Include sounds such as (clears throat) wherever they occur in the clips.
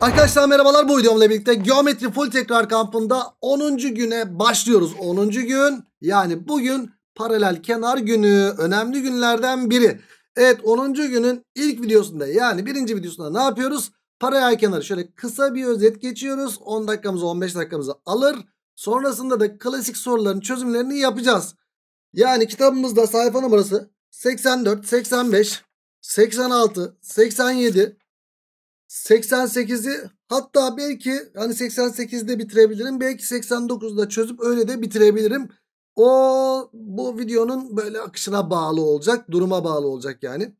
Arkadaşlar merhabalar bu videomla birlikte Geometri Full Tekrar kampında 10. güne başlıyoruz. 10. gün yani bugün paralel kenar günü önemli günlerden biri. Evet 10. günün ilk videosunda yani birinci videosunda ne yapıyoruz? Paralel kenarı şöyle kısa bir özet geçiyoruz. 10 dakikamızı 15 dakikamızı alır. Sonrasında da klasik soruların çözümlerini yapacağız. Yani kitabımızda sayfa numarası 84, 85, 86, 87, 88'i hatta belki hani 88'de bitirebilirim. Belki 89'da çözüp öyle de bitirebilirim. O bu videonun böyle akışına bağlı olacak. Duruma bağlı olacak yani.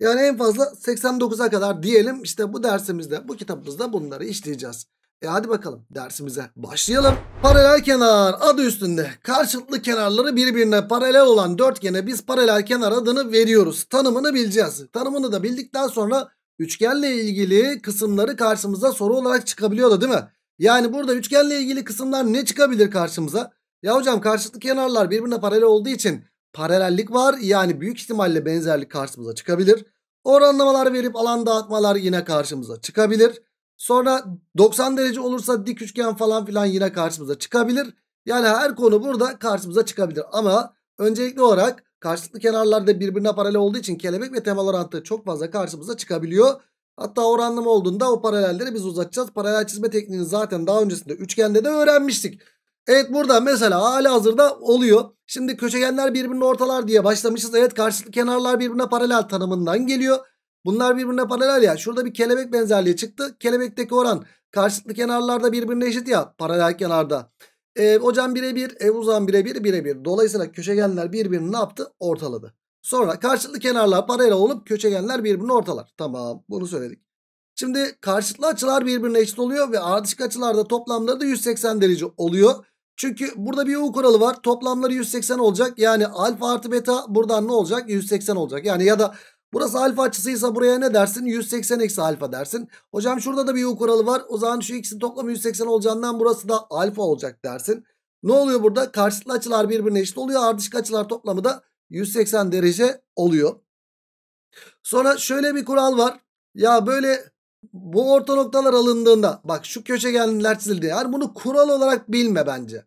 Yani en fazla 89'a kadar diyelim. İşte bu dersimizde bu kitabımızda bunları işleyeceğiz. E hadi bakalım dersimize başlayalım. Paralel kenar adı üstünde karşılıklı kenarları birbirine paralel olan dörtgene biz paralel kenar adını veriyoruz. Tanımını bileceğiz. Tanımını da bildikten sonra üçgenle ilgili kısımları karşımıza soru olarak çıkabiliyordu değil mi? Yani burada üçgenle ilgili kısımlar ne çıkabilir karşımıza? Ya hocam karşılıklı kenarlar birbirine paralel olduğu için paralellik var. Yani büyük ihtimalle benzerlik karşımıza çıkabilir. Oranlamalar verip alan dağıtmalar yine karşımıza çıkabilir. Sonra 90 derece olursa dik üçgen falan filan yine karşımıza çıkabilir. Yani her konu burada karşımıza çıkabilir. Ama öncelikli olarak Karşılıklı da birbirine paralel olduğu için kelebek ve temel orantı çok fazla karşımıza çıkabiliyor. Hatta oranlı mı olduğunda o paralelleri biz uzatacağız. Paralel çizme tekniğini zaten daha öncesinde üçgende de öğrenmiştik. Evet burada mesela hala hazırda oluyor. Şimdi köşegenler birbirine ortalar diye başlamışız. Evet karşılıklı kenarlar birbirine paralel tanımından geliyor. Bunlar birbirine paralel ya. Şurada bir kelebek benzerliği çıktı. Kelebekteki oran karşılıklı kenarlarda birbirine eşit ya paralel kenarda. E, hocam birebir, e, uzan birebir, birebir. Dolayısıyla köşegenler birbirini ne yaptı? Ortaladı. Sonra karşılıklı kenarlar paralel olup köşegenler birbirini ortalar. Tamam bunu söyledik. Şimdi karşılıklı açılar birbirine eşit oluyor ve ardışık açılarda toplamları da 180 derece oluyor. Çünkü burada bir U kuralı var. Toplamları 180 olacak. Yani alfa artı beta buradan ne olacak? 180 olacak. Yani ya da Burası alfa açısıysa buraya ne dersin? 180 eksi alfa dersin. Hocam şurada da bir U kuralı var. O zaman şu x'in toplamı 180 olacağından burası da alfa olacak dersin. Ne oluyor burada? Karşılıklı açılar birbirine eşit oluyor. Ardışık açılar toplamı da 180 derece oluyor. Sonra şöyle bir kural var. Ya böyle bu orta noktalar alındığında bak şu köşegenler çizildi. Yani bunu kural olarak bilme bence.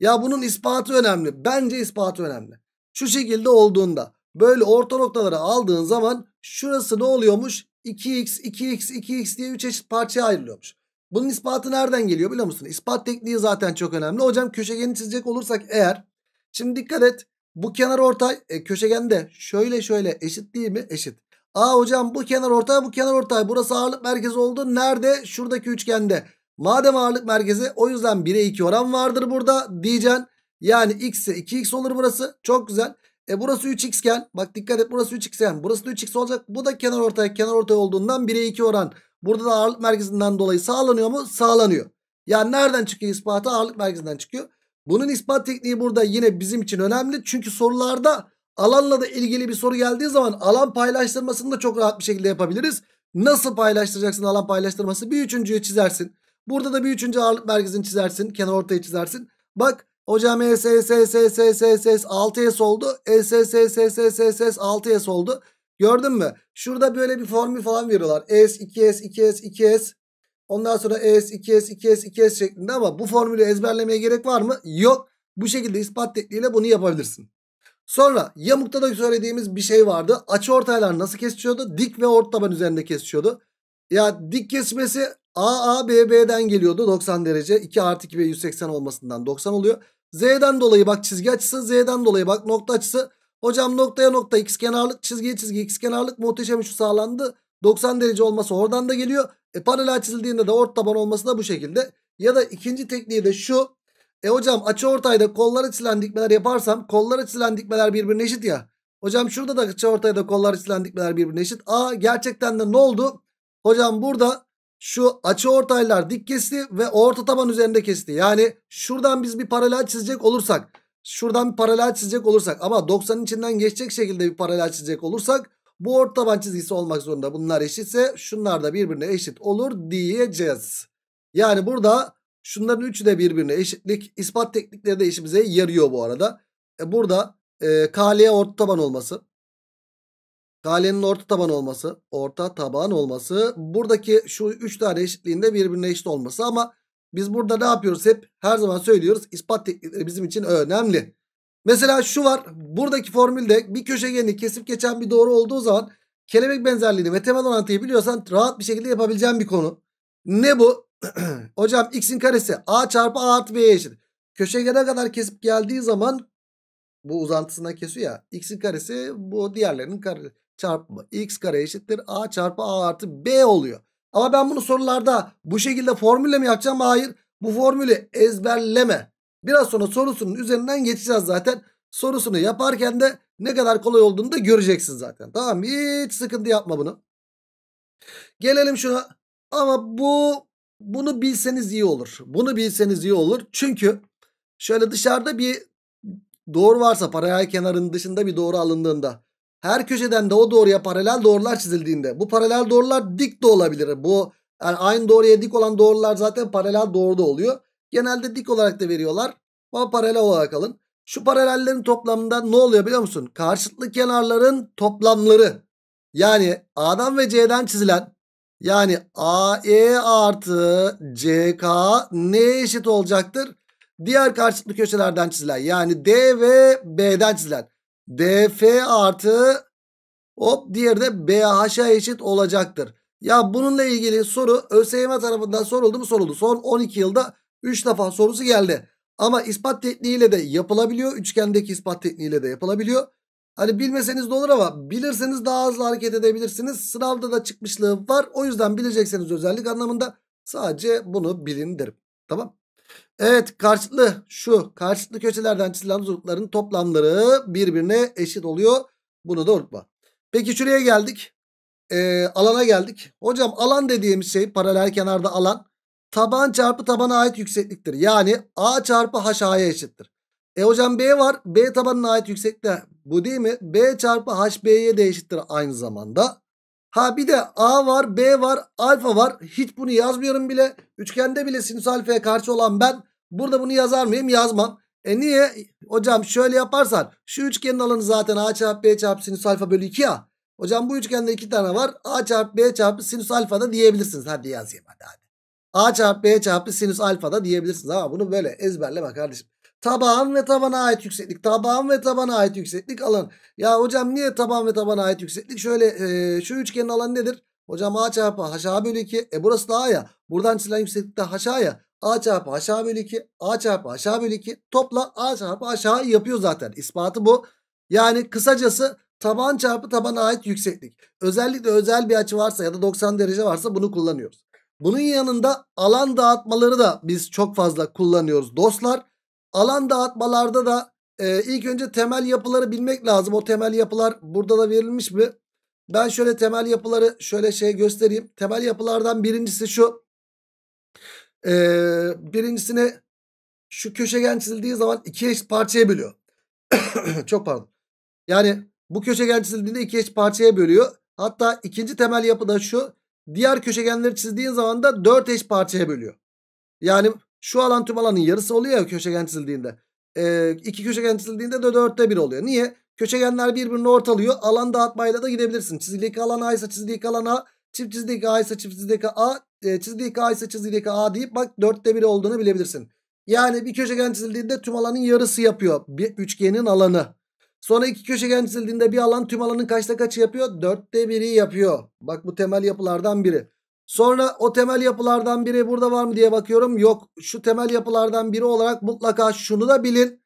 Ya bunun ispatı önemli. Bence ispatı önemli. Şu şekilde olduğunda Böyle orta noktaları aldığın zaman şurası ne oluyormuş? 2x, 2x, 2x diye 3 eşit parçaya ayrılıyormuş. Bunun ispatı nereden geliyor biliyor musun? İspat tekniği zaten çok önemli. Hocam köşegeni çizecek olursak eğer. Şimdi dikkat et. Bu kenar ortay e, köşegende şöyle şöyle eşit değil mi? Eşit. Aa hocam bu kenar ortay bu kenar ortay. Burası ağırlık merkezi oldu. Nerede? Şuradaki üçgende. Madem ağırlık merkezi o yüzden 1'e 2 oran vardır burada diyeceksin. Yani x'e 2x olur burası. Çok güzel. E burası 3x iken bak dikkat et burası 3x iken burası da 3x olacak. Bu da kenar ortay kenar ortay olduğundan 1'e 2 oran. Burada da ağırlık merkezinden dolayı sağlanıyor mu? Sağlanıyor. Yani nereden çıkıyor ispatı? Ağırlık merkezinden çıkıyor. Bunun ispat tekniği burada yine bizim için önemli. Çünkü sorularda alanla da ilgili bir soru geldiği zaman alan paylaştırmasını da çok rahat bir şekilde yapabiliriz. Nasıl paylaştıracaksın alan paylaştırması? Bir üçüncüyü çizersin. Burada da bir üçüncü ağırlık merkezini çizersin. Kenar ortayı çizersin. Bak Hocam S S S S S S 6S oldu. S S S S S S S 6S oldu. Gördün mü? Şurada böyle bir formül falan veriyorlar. S 2S 2S 2S Ondan sonra S 2S 2S 2S şeklinde ama bu formülü ezberlemeye gerek var mı? Yok. Bu şekilde ispat tekniğiyle bunu yapabilirsin. Sonra yamukta da söylediğimiz bir şey vardı. Açı ortaylar nasıl kesişiyordu? Dik ve ort taban üzerinde kesişiyordu. Ya dik kesmesi A A B AABB'den geliyordu 90 derece. 2 artı 2 ve 180 olmasından 90 oluyor. Z'den dolayı bak çizgi açısı. Z'den dolayı bak nokta açısı. Hocam noktaya nokta x kenarlık çizgiye çizgi x kenarlık muhteşem şu sağlandı. 90 derece olması oradan da geliyor. E paralel çizildiğinde de ort taban olması da bu şekilde. Ya da ikinci tekniği de şu. E hocam açı ortayda kollara çizilen dikmeler yaparsam kollara çizilen dikmeler birbirine eşit ya. Hocam şurada da açı ortayda kollara çizilen dikmeler birbirine eşit. Aa gerçekten de ne oldu? Hocam burada şu açı ortaylar dik kesti ve orta taban üzerinde kesti. Yani şuradan biz bir paralel çizecek olursak şuradan bir paralel çizecek olursak ama 90'ın içinden geçecek şekilde bir paralel çizecek olursak bu orta taban çizgisi olmak zorunda. Bunlar eşitse şunlar da birbirine eşit olur diyeceğiz. Yani burada şunların üçü de birbirine eşitlik. ispat teknikleri de işimize yarıyor bu arada. E burada e, KL orta taban olması Kalenin orta taban olması, orta taban olması, buradaki şu 3 tane eşitliğinde birbirine eşit olması ama biz burada ne yapıyoruz hep? Her zaman söylüyoruz ispat teknikleri bizim için önemli. Mesela şu var. Buradaki formülde bir köşegeni kesip geçen bir doğru olduğu zaman kelebek benzerliğini ve temel orantıyı biliyorsan rahat bir şekilde yapabileceğin bir konu. Ne bu? (clears throat) Hocam x'in karesi a çarpı a artı b'ye eşit. Köşegene kadar kesip geldiği zaman bu uzantısına kesiyor ya. x'in karesi bu diğerlerinin karesi çarpımı x kare eşittir a çarpı a artı b oluyor. Ama ben bunu sorularda bu şekilde formülle mi yapacağım? Hayır. Bu formülü ezberleme. Biraz sonra sorusunun üzerinden geçeceğiz zaten. Sorusunu yaparken de ne kadar kolay olduğunu da göreceksin zaten. Tamam hiç sıkıntı yapma bunu. Gelelim şuna. Ama bu bunu bilseniz iyi olur. Bunu bilseniz iyi olur. Çünkü şöyle dışarıda bir doğru varsa paralel kenarın dışında bir doğru alındığında her köşeden de o doğruya paralel doğrular çizildiğinde bu paralel doğrular dik de olabilir. Bu yani aynı doğruya dik olan doğrular zaten paralel doğruda oluyor. Genelde dik olarak da veriyorlar. Ama paralel olarak alın. Şu paralellerin toplamında ne oluyor biliyor musun? Karşıtlı kenarların toplamları. Yani A'dan ve C'den çizilen yani AE artı CK ne eşit olacaktır? Diğer karşıtlı köşelerden çizilen yani D ve B'den çizilen. DF artı hop diğeri de BH'a eşit olacaktır. Ya bununla ilgili soru ÖSYM tarafından soruldu mu soruldu. Son 12 yılda 3 defa sorusu geldi. Ama ispat tekniğiyle de yapılabiliyor. Üçgendeki ispat tekniğiyle de yapılabiliyor. Hani bilmeseniz de olur ama bilirseniz daha hızlı hareket edebilirsiniz. Sınavda da çıkmışlığı var. O yüzden bilecekseniz özellik anlamında sadece bunu bilin derim. Tamam. Evet karşıtlı şu karşıtlı köşelerden çizilen uzunlukların toplamları birbirine eşit oluyor. Bunu da unutma. Peki şuraya geldik. Ee, alana geldik. Hocam alan dediğimiz şey paralel kenarda alan taban çarpı tabana ait yüksekliktir. Yani A çarpı H A'ya eşittir. E hocam B var. B tabanına ait yüksekte. Bu değil mi? B çarpı H B'ye de eşittir aynı zamanda. Ha bir de A var, B var, alfa var. Hiç bunu yazmıyorum bile. Üçgende bile sinüs alfaya karşı olan ben Burada bunu yazar mıyım? Yazmam. E niye? Hocam şöyle yaparsan şu üçgenin alanı zaten a çarpı b çarpı sinüs alfa bölü 2 ya. Hocam bu üçgende iki tane var. A çarpı B çarpı sinüs alfa da diyebilirsiniz. Hadi yazayım hadi hadi. A çarpı B çarpı sinüs alfa da diyebilirsiniz. Ama bunu böyle ezberleme kardeşim. Tabağın ve tabana ait yükseklik. Tabağın ve tabana ait yükseklik alan. Ya hocam niye taban ve tabana ait yükseklik? Şöyle e, şu üçgenin alanı nedir? Hocam A çarpı H bölü 2. E burası da A ya. Buradan çizilen yükseklik de H ya. A çarpı aşağı bölü 2. A çarpı aşağı bölü 2. Topla A çarpı aşağı yapıyor zaten. İspatı bu. Yani kısacası taban çarpı tabana ait yükseklik. Özellikle özel bir açı varsa ya da 90 derece varsa bunu kullanıyoruz. Bunun yanında alan dağıtmaları da biz çok fazla kullanıyoruz dostlar. Alan dağıtmalarda da e, ilk önce temel yapıları bilmek lazım. O temel yapılar burada da verilmiş mi? Ben şöyle temel yapıları şöyle şey göstereyim. Temel yapılardan birincisi şu e, birincisini şu köşegen çizildiği zaman iki eş parçaya bölüyor. (coughs) Çok pardon. Yani bu köşegen çizildiğinde iki eş parçaya bölüyor. Hatta ikinci temel yapı da şu. Diğer köşegenleri çizdiğin zaman da dört eş parçaya bölüyor. Yani şu alan tüm alanın yarısı oluyor ya köşegen çizildiğinde. E, iki köşegen çizildiğinde de dörtte bir oluyor. Niye? Köşegenler birbirini ortalıyor. Alan dağıtmayla da gidebilirsin. çizdiği alan A ise çizgilik alan A. Çift çizdiği A ise çift çizdiği A e, çizdeki A ise çizdeki A deyip bak dörtte biri olduğunu bilebilirsin. Yani bir köşegen çizildiğinde tüm alanın yarısı yapıyor. Bir üçgenin alanı. Sonra iki köşegen çizildiğinde bir alan tüm alanın kaçta kaçı yapıyor? Dörtte biri yapıyor. Bak bu temel yapılardan biri. Sonra o temel yapılardan biri burada var mı diye bakıyorum. Yok şu temel yapılardan biri olarak mutlaka şunu da bilin.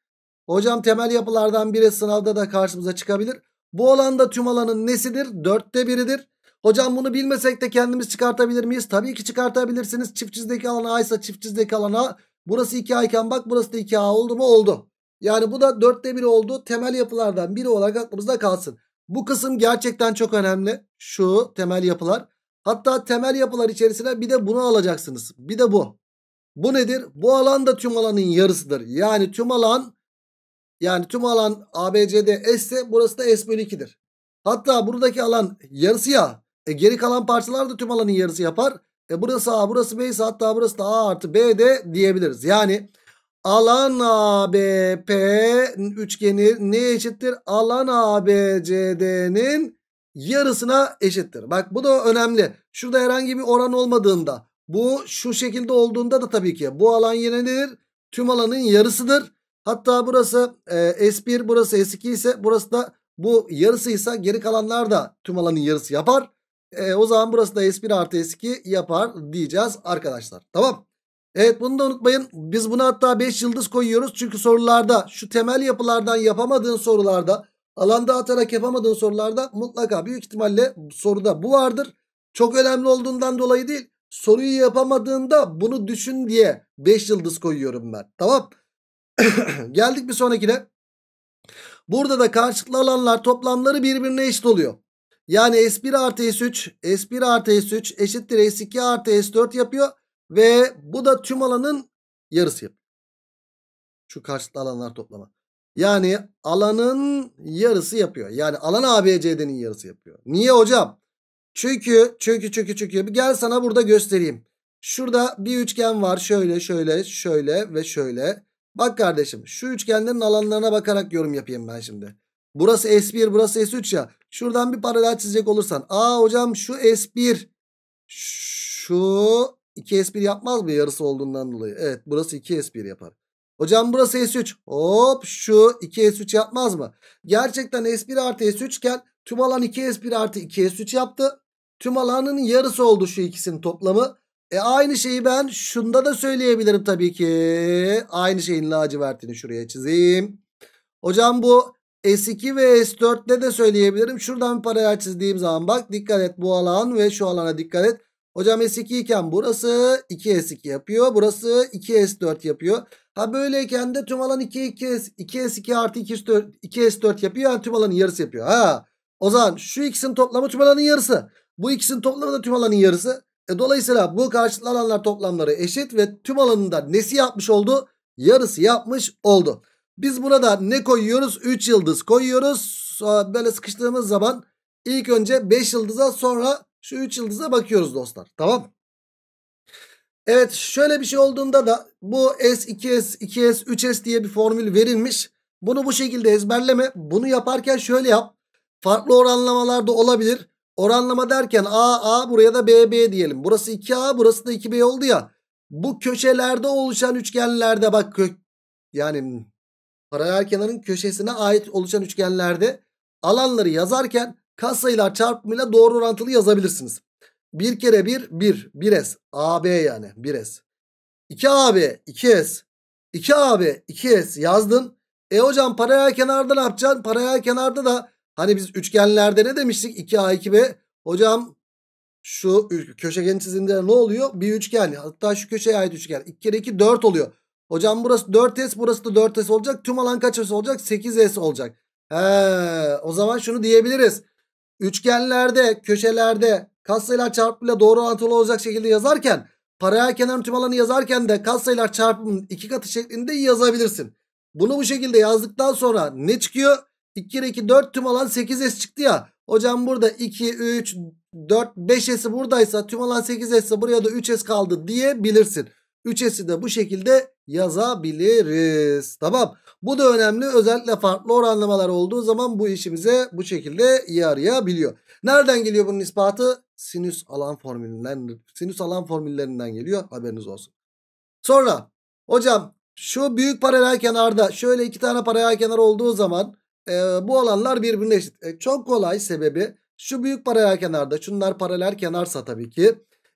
Hocam temel yapılardan biri sınavda da karşımıza çıkabilir. Bu alanda tüm alanın nesidir? Dörtte biridir. Hocam bunu bilmesek de kendimiz çıkartabilir miyiz? Tabii ki çıkartabilirsiniz. Çift çizdeki alana A ise çift çizdeki alana burası 2A iken bak burası da 2A oldu mu? Oldu. Yani bu da 4'te 1 oldu. Temel yapılardan biri olarak aklımızda kalsın. Bu kısım gerçekten çok önemli. Şu temel yapılar. Hatta temel yapılar içerisine bir de bunu alacaksınız. Bir de bu. Bu nedir? Bu alan da tüm alanın yarısıdır. Yani tüm alan yani tüm alan ABCD S ise burası da S bölü 2'dir. Hatta buradaki alan yarısı ya. E geri kalan parçalar da tüm alanın yarısı yapar. E burası A burası B ise hatta burası da A artı B de diyebiliriz. Yani alan ABP üçgeni neye eşittir? Alan ABCD'nin yarısına eşittir. Bak bu da önemli. Şurada herhangi bir oran olmadığında bu şu şekilde olduğunda da tabii ki bu alan yine nedir? Tüm alanın yarısıdır. Hatta burası e, S1 burası S2 ise burası da bu yarısıysa geri kalanlar da tüm alanın yarısı yapar. E, o zaman burası da S1 artı S2 yapar diyeceğiz arkadaşlar. Tamam. Evet bunu da unutmayın. Biz buna hatta 5 yıldız koyuyoruz. Çünkü sorularda şu temel yapılardan yapamadığın sorularda alanda atarak yapamadığın sorularda mutlaka büyük ihtimalle soruda bu vardır. Çok önemli olduğundan dolayı değil. Soruyu yapamadığında bunu düşün diye 5 yıldız koyuyorum ben. Tamam. (clears throat) Geldik bir sonrakine. Burada da karşılıklı alanlar toplamları birbirine eşit oluyor. Yani S1 artı S3 S1 artı S3 eşittir S2 artı S4 yapıyor. Ve bu da tüm alanın yarısı yapıyor. Şu karşılıklı alanlar toplama. Yani alanın yarısı yapıyor. Yani alan ABCD'nin yarısı yapıyor. Niye hocam? Çünkü çünkü çünkü çünkü bir gel sana burada göstereyim. Şurada bir üçgen var. Şöyle şöyle şöyle ve şöyle. Bak kardeşim şu üçgenlerin alanlarına bakarak yorum yapayım ben şimdi. Burası S1 burası S3 ya. Şuradan bir paralel çizecek olursan. Aa hocam şu S1. Şu 2S1 yapmaz mı yarısı olduğundan dolayı? Evet burası 2S1 yapar. Hocam burası S3. Hop şu 2S3 yapmaz mı? Gerçekten S1 artı S3 iken tüm alan 2S1 artı 2S3 yaptı. Tüm alanın yarısı oldu şu ikisinin toplamı. E aynı şeyi ben şunda da söyleyebilirim tabii ki. Aynı şeyin lacivertini şuraya çizeyim. Hocam bu S2 ve S4'te de söyleyebilirim. Şuradan bir paralel çizdiğim zaman bak dikkat et bu alan ve şu alana dikkat et. Hocam S2 iken burası 2S2 yapıyor. Burası 2S4 yapıyor. Ha böyleyken de tüm alan 2, 2 2 2S2 artı 2S4, 2S4 yapıyor. Yani tüm alanın yarısı yapıyor. Ha. O zaman şu ikisinin toplamı tüm alanın yarısı. Bu ikisinin toplamı da tüm alanın yarısı. E, dolayısıyla bu karşılıklı alanlar toplamları eşit ve tüm alanında nesi yapmış oldu? Yarısı yapmış oldu. Biz buna da ne koyuyoruz? 3 yıldız koyuyoruz. Böyle sıkıştığımız zaman ilk önce 5 yıldıza sonra şu 3 yıldıza bakıyoruz dostlar. Tamam Evet şöyle bir şey olduğunda da bu S, 2S, 2S, 3S diye bir formül verilmiş. Bunu bu şekilde ezberleme. Bunu yaparken şöyle yap. Farklı oranlamalarda olabilir. Oranlama derken A, A buraya da B, B diyelim. Burası 2A burası da 2B oldu ya. Bu köşelerde oluşan üçgenlerde bak yani paralel kenarın köşesine ait oluşan üçgenlerde alanları yazarken katsayılar çarpımıyla doğru orantılı yazabilirsiniz. Bir kere bir bir bir s AB yani bir s 2AB 2s 2AB 2s yazdın. E hocam paralel kenarda ne yapacaksın? Paralel kenarda da hani biz üçgenlerde ne demiştik? 2A 2B. Hocam şu köşegen çiziminde ne oluyor? Bir üçgen. Hatta şu köşeye ait üçgen. 2 kere 2 4 oluyor. Hocam burası 4S burası da 4S olacak. Tüm alan kaç S olacak? 8S olacak. He, o zaman şunu diyebiliriz. Üçgenlerde, köşelerde katsayılar çarpımıyla doğru orantılı olacak şekilde yazarken paraya kenarın tüm alanı yazarken de katsayılar çarpımının iki katı şeklinde yazabilirsin. Bunu bu şekilde yazdıktan sonra ne çıkıyor? 2 kere 2 4 tüm alan 8S çıktı ya. Hocam burada 2, 3, 4, 5S'i buradaysa tüm alan 8S ise buraya da 3S kaldı diyebilirsin. 3'esi de bu şekilde yazabiliriz. Tamam. Bu da önemli. Özellikle farklı oranlamalar olduğu zaman bu işimize bu şekilde yarayabiliyor. Nereden geliyor bunun ispatı? Sinüs alan formülünden, sinüs alan formüllerinden geliyor. Haberiniz olsun. Sonra hocam şu büyük paralel kenarda şöyle iki tane paralel kenar olduğu zaman e, bu alanlar birbirine eşit. E, çok kolay sebebi şu büyük paralel kenarda şunlar paralel kenarsa tabii ki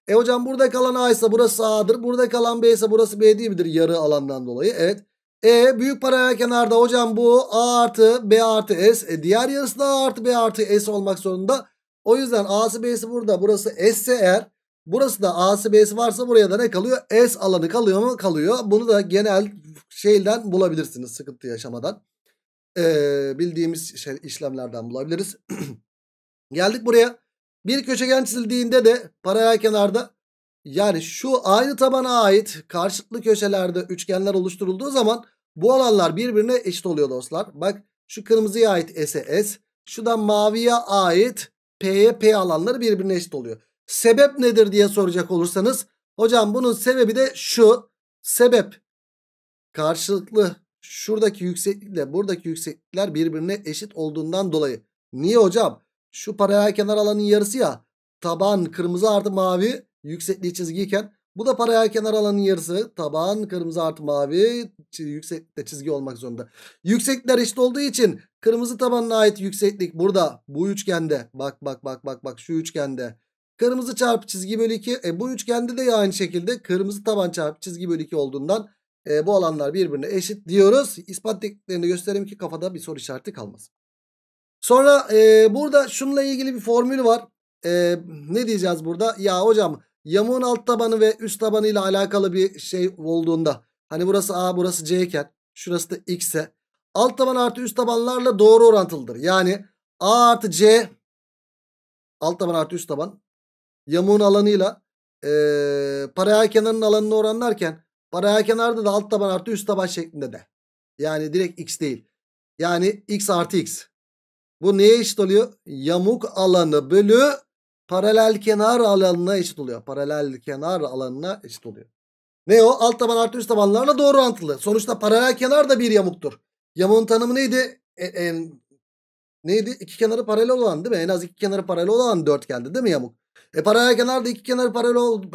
e hocam burada kalan A ise burası A'dır. Burada kalan B ise burası B değil midir? Yarı alandan dolayı. Evet. E büyük paralel kenarda hocam bu A artı B artı S. E, diğer yarısı da A artı B artı S olmak zorunda. O yüzden A'sı B'si burada. Burası S ise eğer. Burası da A'sı B'si varsa buraya da ne kalıyor? S alanı kalıyor mu? Kalıyor. Bunu da genel şeyden bulabilirsiniz. Sıkıntı yaşamadan. Ee, bildiğimiz şey, işlemlerden bulabiliriz. (clears throat) Geldik buraya. Bir köşegen çizildiğinde de paralel kenarda yani şu aynı tabana ait karşılıklı köşelerde üçgenler oluşturulduğu zaman bu alanlar birbirine eşit oluyor dostlar. Bak şu kırmızıya ait S'e S, şu da maviye ait P'ye P alanları birbirine eşit oluyor. Sebep nedir diye soracak olursanız hocam bunun sebebi de şu sebep karşılıklı şuradaki yükseklikle buradaki yükseklikler birbirine eşit olduğundan dolayı. Niye hocam? Şu paralel kenar alanın yarısı ya. Taban kırmızı artı mavi yüksekliği çizgiyken bu da paralel kenar alanın yarısı. Taban kırmızı artı mavi yükseklikte çizgi olmak zorunda. Yüksekler eşit olduğu için kırmızı tabanına ait yükseklik burada bu üçgende. Bak bak bak bak bak şu üçgende. Kırmızı çarpı çizgi bölü 2. E, bu üçgende de aynı şekilde kırmızı taban çarpı çizgi bölü 2 olduğundan e, bu alanlar birbirine eşit diyoruz. İspat tekniklerini göstereyim ki kafada bir soru işareti kalmasın. Sonra e, burada şununla ilgili bir formül var. E, ne diyeceğiz burada? Ya hocam yamuğun alt tabanı ve üst tabanı ile alakalı bir şey olduğunda hani burası A burası C iken şurası da X ise alt taban artı üst tabanlarla doğru orantılıdır. Yani A artı C alt taban artı üst taban yamuğun alanıyla e, paralel kenarın alanını oranlarken paralel kenarda da alt taban artı üst taban şeklinde de. Yani direkt X değil. Yani X artı X. Bu neye eşit oluyor? Yamuk alanı bölü paralel kenar alanına eşit oluyor. Paralel kenar alanına eşit oluyor. Ne o? Alt taban artı üst tabanlarla doğru orantılı. Sonuçta paralel kenar da bir yamuktur. Yamuğun tanımı neydi? E, e, neydi? İki kenarı paralel olan değil mi? En az iki kenarı paralel olan dört geldi değil mi yamuk? E paralel kenar da iki kenarı paralel oldu,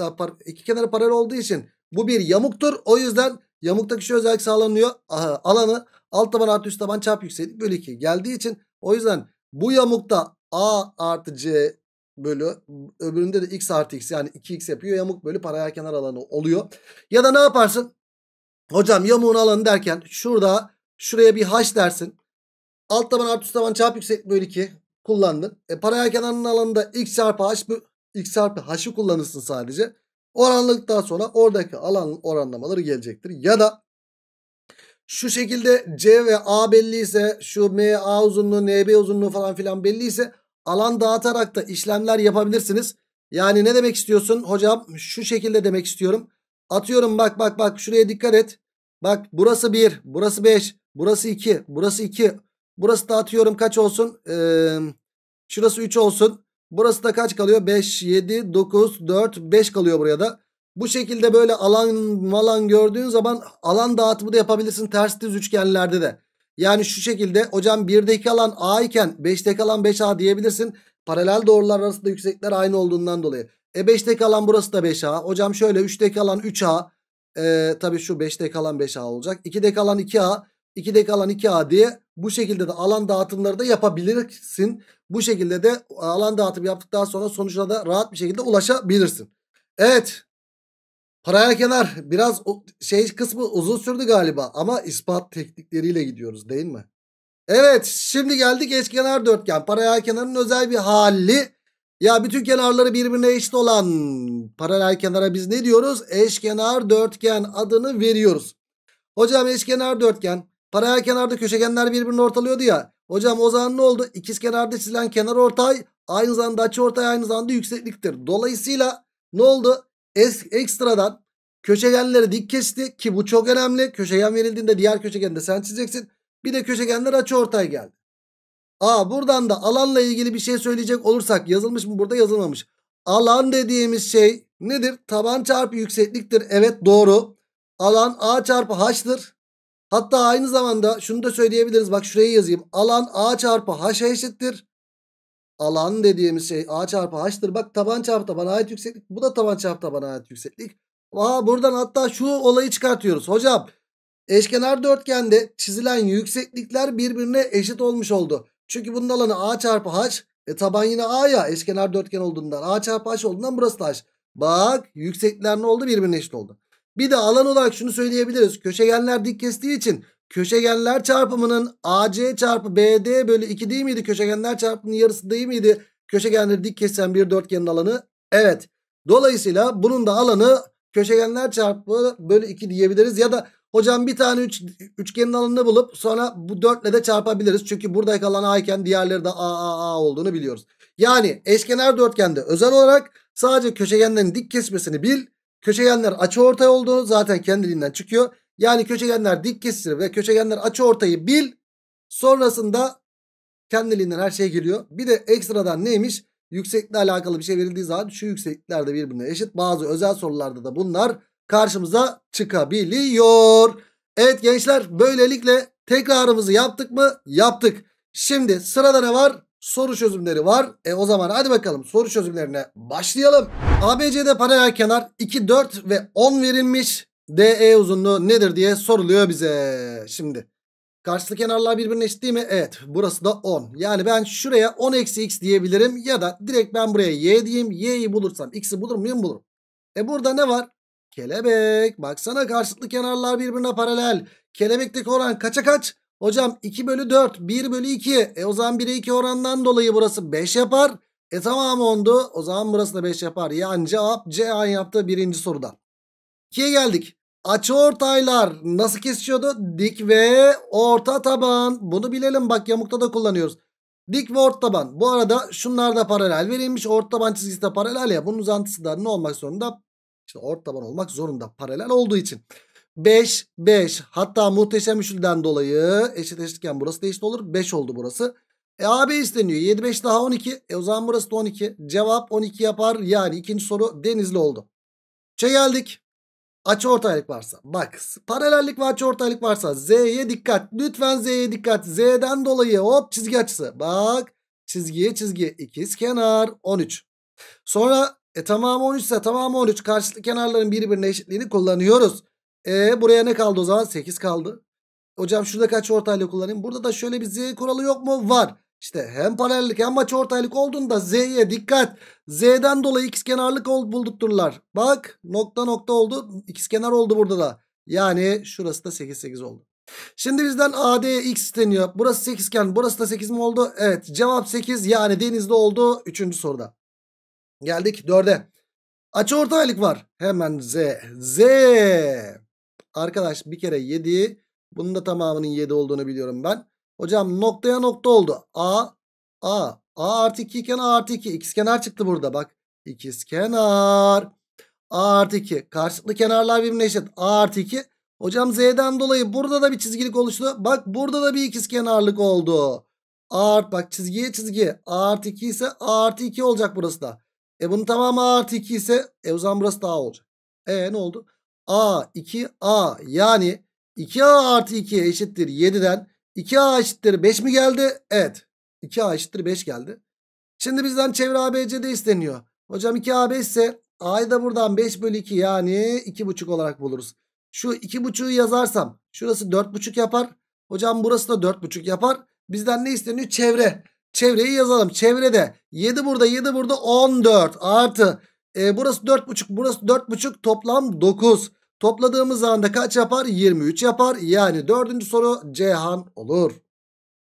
iki kenarı paralel olduğu için bu bir yamuktur. O yüzden yamuktaki şu özellik sağlanıyor. Aha, alanı alt taban artı üst taban çarp yükseklik bölü 2 geldiği için o yüzden bu yamukta A artı C bölü öbüründe de x artı x yani 2x yapıyor. Yamuk bölü paralel kenar alanı oluyor. Ya da ne yaparsın? Hocam yamuğun alanı derken şurada şuraya bir h dersin. Alt taban artı üst taban çarp yükseklik bölü 2 kullandın. E paralel kenarının alanında x çarpı h x çarpı h'ı kullanırsın sadece. Oranlıktan sonra oradaki alan oranlamaları gelecektir. Ya da şu şekilde C ve A belliyse şu M A uzunluğu B uzunluğu falan filan belliyse alan dağıtarak da işlemler yapabilirsiniz. Yani ne demek istiyorsun hocam? Şu şekilde demek istiyorum. Atıyorum bak bak bak şuraya dikkat et. Bak burası 1, burası 5, burası 2, burası 2. Burası da atıyorum kaç olsun? Ee, şurası 3 olsun. Burası da kaç kalıyor? 5, 7, 9, 4, 5 kalıyor buraya da. Bu şekilde böyle alan malan gördüğün zaman alan dağıtımı da yapabilirsin ters düz üçgenlerde de. Yani şu şekilde hocam 1'deki alan A iken 5'teki alan 5A diyebilirsin. Paralel doğrular arasında yüksekler aynı olduğundan dolayı. E 5'teki alan burası da 5A. Hocam şöyle 3'teki alan 3A. E, tabii şu 5'teki alan 5A olacak. 2'deki alan 2A. 2'deki alan 2A diye bu şekilde de alan dağıtımları da yapabilirsin. Bu şekilde de alan dağıtımı yaptıktan sonra sonuçlara da rahat bir şekilde ulaşabilirsin. Evet Paraya kenar biraz şey kısmı uzun sürdü galiba ama ispat teknikleriyle gidiyoruz değil mi? Evet şimdi geldik eşkenar dörtgen. Paralel kenarın özel bir hali. Ya bütün kenarları birbirine eşit olan paralel kenara biz ne diyoruz? Eşkenar dörtgen adını veriyoruz. Hocam eşkenar dörtgen. Paralel kenarda köşegenler birbirini ortalıyordu ya. Hocam o zaman ne oldu? İkiz kenarda çizilen kenar ortay aynı zamanda açı ortay aynı zamanda yüksekliktir. Dolayısıyla ne oldu? es, ekstradan köşegenleri dik kesti ki bu çok önemli. Köşegen verildiğinde diğer köşegeni de sen çizeceksin. Bir de köşegenler açı ortaya geldi. Aa buradan da alanla ilgili bir şey söyleyecek olursak yazılmış mı burada yazılmamış. Alan dediğimiz şey nedir? Taban çarpı yüksekliktir. Evet doğru. Alan A çarpı h'dır. Hatta aynı zamanda şunu da söyleyebiliriz. Bak şurayı yazayım. Alan A çarpı H'a eşittir alan dediğimiz şey A çarpı H'tır. Bak taban çarpı tabana ait yükseklik. Bu da taban çarpı tabana ait yükseklik. Aa buradan hatta şu olayı çıkartıyoruz. Hocam eşkenar dörtgende çizilen yükseklikler birbirine eşit olmuş oldu. Çünkü bunun alanı A çarpı H. E taban yine A ya eşkenar dörtgen olduğundan. A çarpı H olduğundan burası da H. Bak yükseklikler ne oldu? Birbirine eşit oldu. Bir de alan olarak şunu söyleyebiliriz. Köşegenler dik kestiği için köşegenler çarpımının AC çarpı BD bölü 2 değil miydi? Köşegenler çarpımının yarısı değil miydi? Köşegenleri dik kesen bir dörtgenin alanı. Evet. Dolayısıyla bunun da alanı köşegenler çarpı bölü 2 diyebiliriz. Ya da hocam bir tane üç, üçgenin alanını bulup sonra bu dörtle de çarpabiliriz. Çünkü buradaki alan A iken diğerleri de A, A, A olduğunu biliyoruz. Yani eşkenar dörtgende özel olarak sadece köşegenlerin dik kesmesini bil. Köşegenler açı ortay olduğunu zaten kendiliğinden çıkıyor. Yani köşegenler dik kesir ve köşegenler açı ortayı bil. Sonrasında kendiliğinden her şey geliyor. Bir de ekstradan neymiş? Yükseklikle alakalı bir şey verildiği zaman şu yükseklikler de birbirine eşit. Bazı özel sorularda da bunlar karşımıza çıkabiliyor. Evet gençler böylelikle tekrarımızı yaptık mı? Yaptık. Şimdi sırada ne var? Soru çözümleri var. E o zaman hadi bakalım soru çözümlerine başlayalım. ABC'de paralel kenar 2, 4 ve 10 verilmiş. DE uzunluğu nedir diye soruluyor bize. Şimdi karşılık kenarlar birbirine eşit değil mi? Evet burası da 10. Yani ben şuraya 10 eksi x diyebilirim ya da direkt ben buraya y diyeyim. Y'yi bulursam x'i bulur muyum? Bulurum. E burada ne var? Kelebek. Baksana karşılıklı kenarlar birbirine paralel. Kelebekteki oran kaça kaç? Hocam 2 bölü 4 1 bölü 2. E o zaman 1'e 2 orandan dolayı burası 5 yapar. E tamam oldu. O zaman burası da 5 yapar. Yani cevap C'an yaptığı birinci soruda. 2'ye geldik. Açı ortaylar nasıl kesişiyordu? Dik ve orta taban. Bunu bilelim bak yamukta da kullanıyoruz. Dik ve orta taban. Bu arada şunlar da paralel verilmiş. Orta taban çizgisi de paralel ya. Bunun uzantısı da ne olmak zorunda? İşte orta taban olmak zorunda. Paralel olduğu için. 5, 5. Hatta muhteşem üçlüden dolayı eşit eşitken burası da eşit olur. 5 oldu burası. E AB isteniyor. 7, 5 daha 12. E o zaman burası da 12. Cevap 12 yapar. Yani ikinci soru Denizli oldu. Çe geldik. Açı ortaylık varsa. Bak paralellik ve açı ortaylık varsa Z'ye dikkat. Lütfen Z'ye dikkat. Z'den dolayı hop çizgi açısı. Bak çizgiye çizgi ikiz kenar 13. Sonra e, tamamı 13 ise tamamı 13. Karşılıklı kenarların birbirine eşitliğini kullanıyoruz. E buraya ne kaldı o zaman? 8 kaldı. Hocam şurada kaç ortaylık kullanayım? Burada da şöyle bir Z kuralı yok mu? Var. İşte hem paralellik hem maç ortaylık olduğunda Z'ye dikkat. Z'den dolayı x kenarlık buldukturlar. Bak nokta nokta oldu. X kenar oldu burada da. Yani şurası da 8 8 oldu. Şimdi bizden AD'ye x isteniyor. Burası 8 iken burası da 8 mi oldu? Evet cevap 8 yani denizde oldu üçüncü soruda. Geldik 4'e. Açı ortaylık var. Hemen Z. Z. Arkadaş bir kere 7. Bunun da tamamının 7 olduğunu biliyorum ben. Hocam noktaya nokta oldu. A, A, A artı 2 iken A artı 2. İkiz kenar çıktı burada bak. İkiz kenar. A artı 2. Karşılıklı kenarlar birbirine eşit. A artı 2. Hocam Z'den dolayı burada da bir çizgilik oluştu. Bak burada da bir ikiz kenarlık oldu. A art bak çizgiye çizgi. A artı 2 ise A artı 2 olacak burası da. E bunun tamamı A artı 2 ise e o zaman burası da A olacak. E ne oldu? A 2 A yani 2A artı 2 eşittir 7'den 2A eşittir 5 mi geldi? Evet. 2A eşittir 5 geldi. Şimdi bizden çevre ABC'de isteniyor. Hocam 2A 5 ise A'yı da buradan 5 bölü 2 yani 2,5 olarak buluruz. Şu 2,5'u yazarsam şurası 4,5 yapar. Hocam burası da 4,5 yapar. Bizden ne isteniyor? Çevre. Çevreyi yazalım. Çevrede 7 burada 7 burada 14 artı. E, burası 4,5 burası 4,5 toplam 9. Topladığımız anda kaç yapar? 23 yapar. Yani dördüncü soru Ceyhan olur.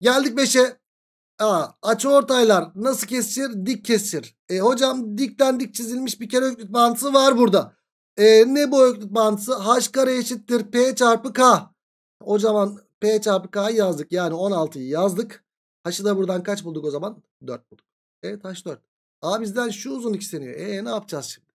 Geldik 5'e. Aa, açı ortaylar nasıl kesir? Dik kesir. E, hocam dikten dik çizilmiş bir kere öklit bağıntısı var burada. E, ne bu öklit bağıntısı? H kare eşittir P çarpı K. O zaman P çarpı K'yı yazdık. Yani 16'yı yazdık. H'ı da buradan kaç bulduk o zaman? 4 bulduk. Evet H4. A bizden şu uzun isteniyor. E ne yapacağız şimdi?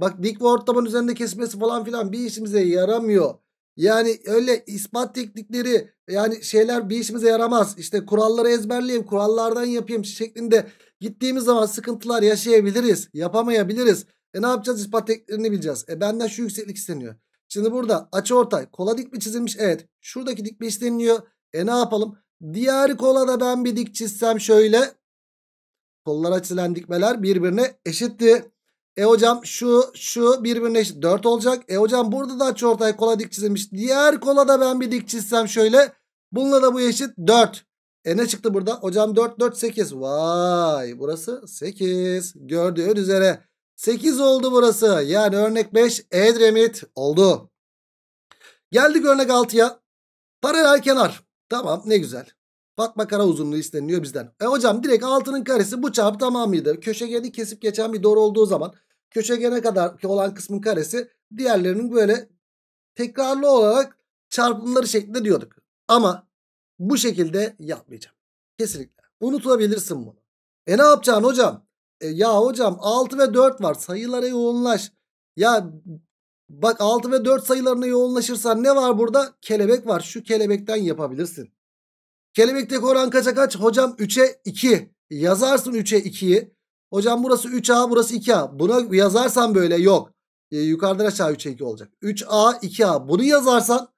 Bak dik ve ortamın üzerinde kesmesi falan filan bir işimize yaramıyor. Yani öyle ispat teknikleri yani şeyler bir işimize yaramaz. İşte kuralları ezberleyeyim kurallardan yapayım şeklinde gittiğimiz zaman sıkıntılar yaşayabiliriz. Yapamayabiliriz. E ne yapacağız ispat tekniklerini bileceğiz. E benden şu yükseklik isteniyor. Şimdi burada açı ortay kola dik mi çizilmiş? Evet. Şuradaki dik mi isteniyor? E ne yapalım? Diğer kola da ben bir dik çizsem şöyle. Kollara çizilen dikmeler birbirine eşitti. E hocam şu şu birbirine eşit 4 olacak. E hocam burada da açıortay kola dik çizilmiş. Diğer kola da ben bir dik çizsem şöyle. Bununla da bu eşit 4. E ne çıktı burada? Hocam 4 4 8. Vay burası 8. Gördüğün üzere 8 oldu burası. Yani örnek 5 Edremit oldu. Geldik örnek 6'ya. Paralel kenar. Tamam ne güzel. Fatma kara uzunluğu isteniliyor bizden. E hocam direkt altının karesi bu çarpı tamamıydı. Köşegeni kesip geçen bir doğru olduğu zaman köşegene kadar olan kısmın karesi diğerlerinin böyle tekrarlı olarak çarpımları şeklinde diyorduk. Ama bu şekilde yapmayacağım. Kesinlikle. Unutabilirsin bunu. E ne yapacaksın hocam? E ya hocam 6 ve 4 var. Sayılara yoğunlaş. Ya bak 6 ve 4 sayılarına yoğunlaşırsan ne var burada? Kelebek var. Şu kelebekten yapabilirsin. Kelebekteki oran kaça kaç? Hocam 3'e 2. Yazarsın 3'e 2'yi. Hocam burası 3A burası 2A. Buna yazarsan böyle yok. E, yukarıdan aşağı 3'e 2 olacak. 3A 2A bunu yazarsan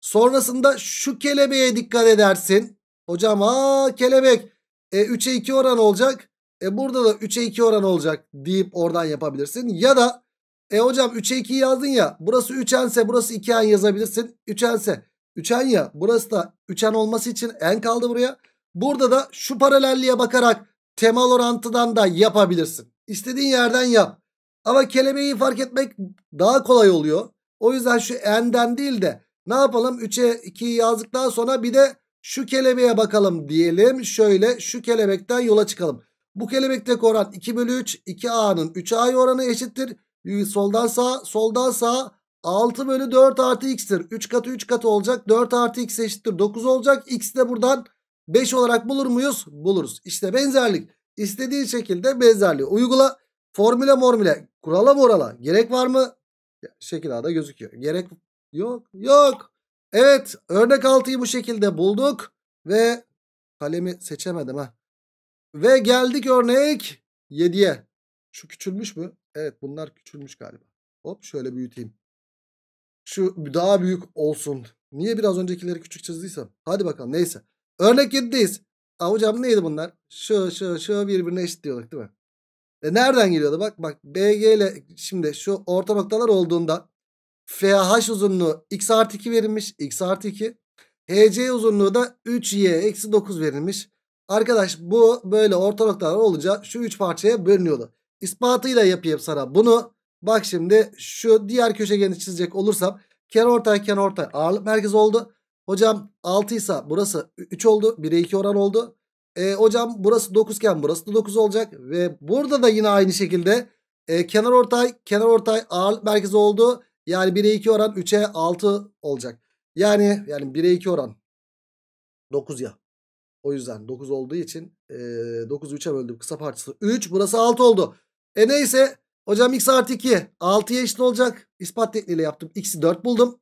sonrasında şu kelebeğe dikkat edersin. Hocam aa kelebek e, 3'e 2 oran olacak. E burada da 3'e 2 oran olacak deyip oradan yapabilirsin. Ya da e hocam 3'e 2 yazdın ya burası 3n burası 2n yazabilirsin. 3n 3n ya burası da 3n olması için n kaldı buraya. Burada da şu paralelliğe bakarak Temal orantıdan da yapabilirsin. İstediğin yerden yap. Ama kelebeği fark etmek daha kolay oluyor. O yüzden şu n'den değil de ne yapalım 3'e 2'yi yazdıktan sonra bir de şu kelebeğe bakalım diyelim. Şöyle şu kelebekten yola çıkalım. Bu kelebekteki oran 2 bölü 3 2a'nın 3 a oranı eşittir. Soldan sağa soldan sağa 6 bölü 4 artı x'tir. 3 katı 3 katı olacak 4 artı x eşittir 9 olacak. X de buradan 5 olarak bulur muyuz? Buluruz. İşte benzerlik. İstediğin şekilde benzerliği uygula. Formüle mormüle. Kurala morala. Gerek var mı? Şekil A'da gözüküyor. Gerek yok. Yok. Evet. Örnek 6'yı bu şekilde bulduk. Ve kalemi seçemedim ha. Ve geldik örnek 7'ye. Şu küçülmüş mü? Evet bunlar küçülmüş galiba. Hop şöyle büyüteyim. Şu daha büyük olsun. Niye biraz öncekileri küçük çizdiysem. Hadi bakalım neyse. Örnek 7'deyiz. Aa, hocam neydi bunlar? Şu şu şu birbirine eşit diyorduk değil mi? E nereden geliyordu? Bak bak BG ile şimdi şu orta noktalar olduğunda FH uzunluğu x artı 2 verilmiş. x artı 2. HC uzunluğu da 3y eksi 9 verilmiş. Arkadaş bu böyle orta noktalar olunca şu 3 parçaya bölünüyordu. İspatıyla yapayım sana bunu. Bak şimdi şu diğer köşegeni çizecek olursam kenar ortay kenar ortay ağırlık merkezi oldu. Hocam 6 ise burası 3 oldu. 1'e 2 oran oldu. E, hocam burası 9 iken burası da 9 olacak. Ve burada da yine aynı şekilde e, kenar ortay kenar ortay ağırlık merkezi oldu. Yani 1'e 2 oran 3'e 6 olacak. Yani yani 1'e 2 oran 9 ya. O yüzden 9 olduğu için e, 9'u 3'e böldüm. Kısa parçası 3. Burası 6 oldu. E neyse hocam x artı 2 6'ya eşit olacak. İspat tekniğiyle yaptım. X'i 4 buldum.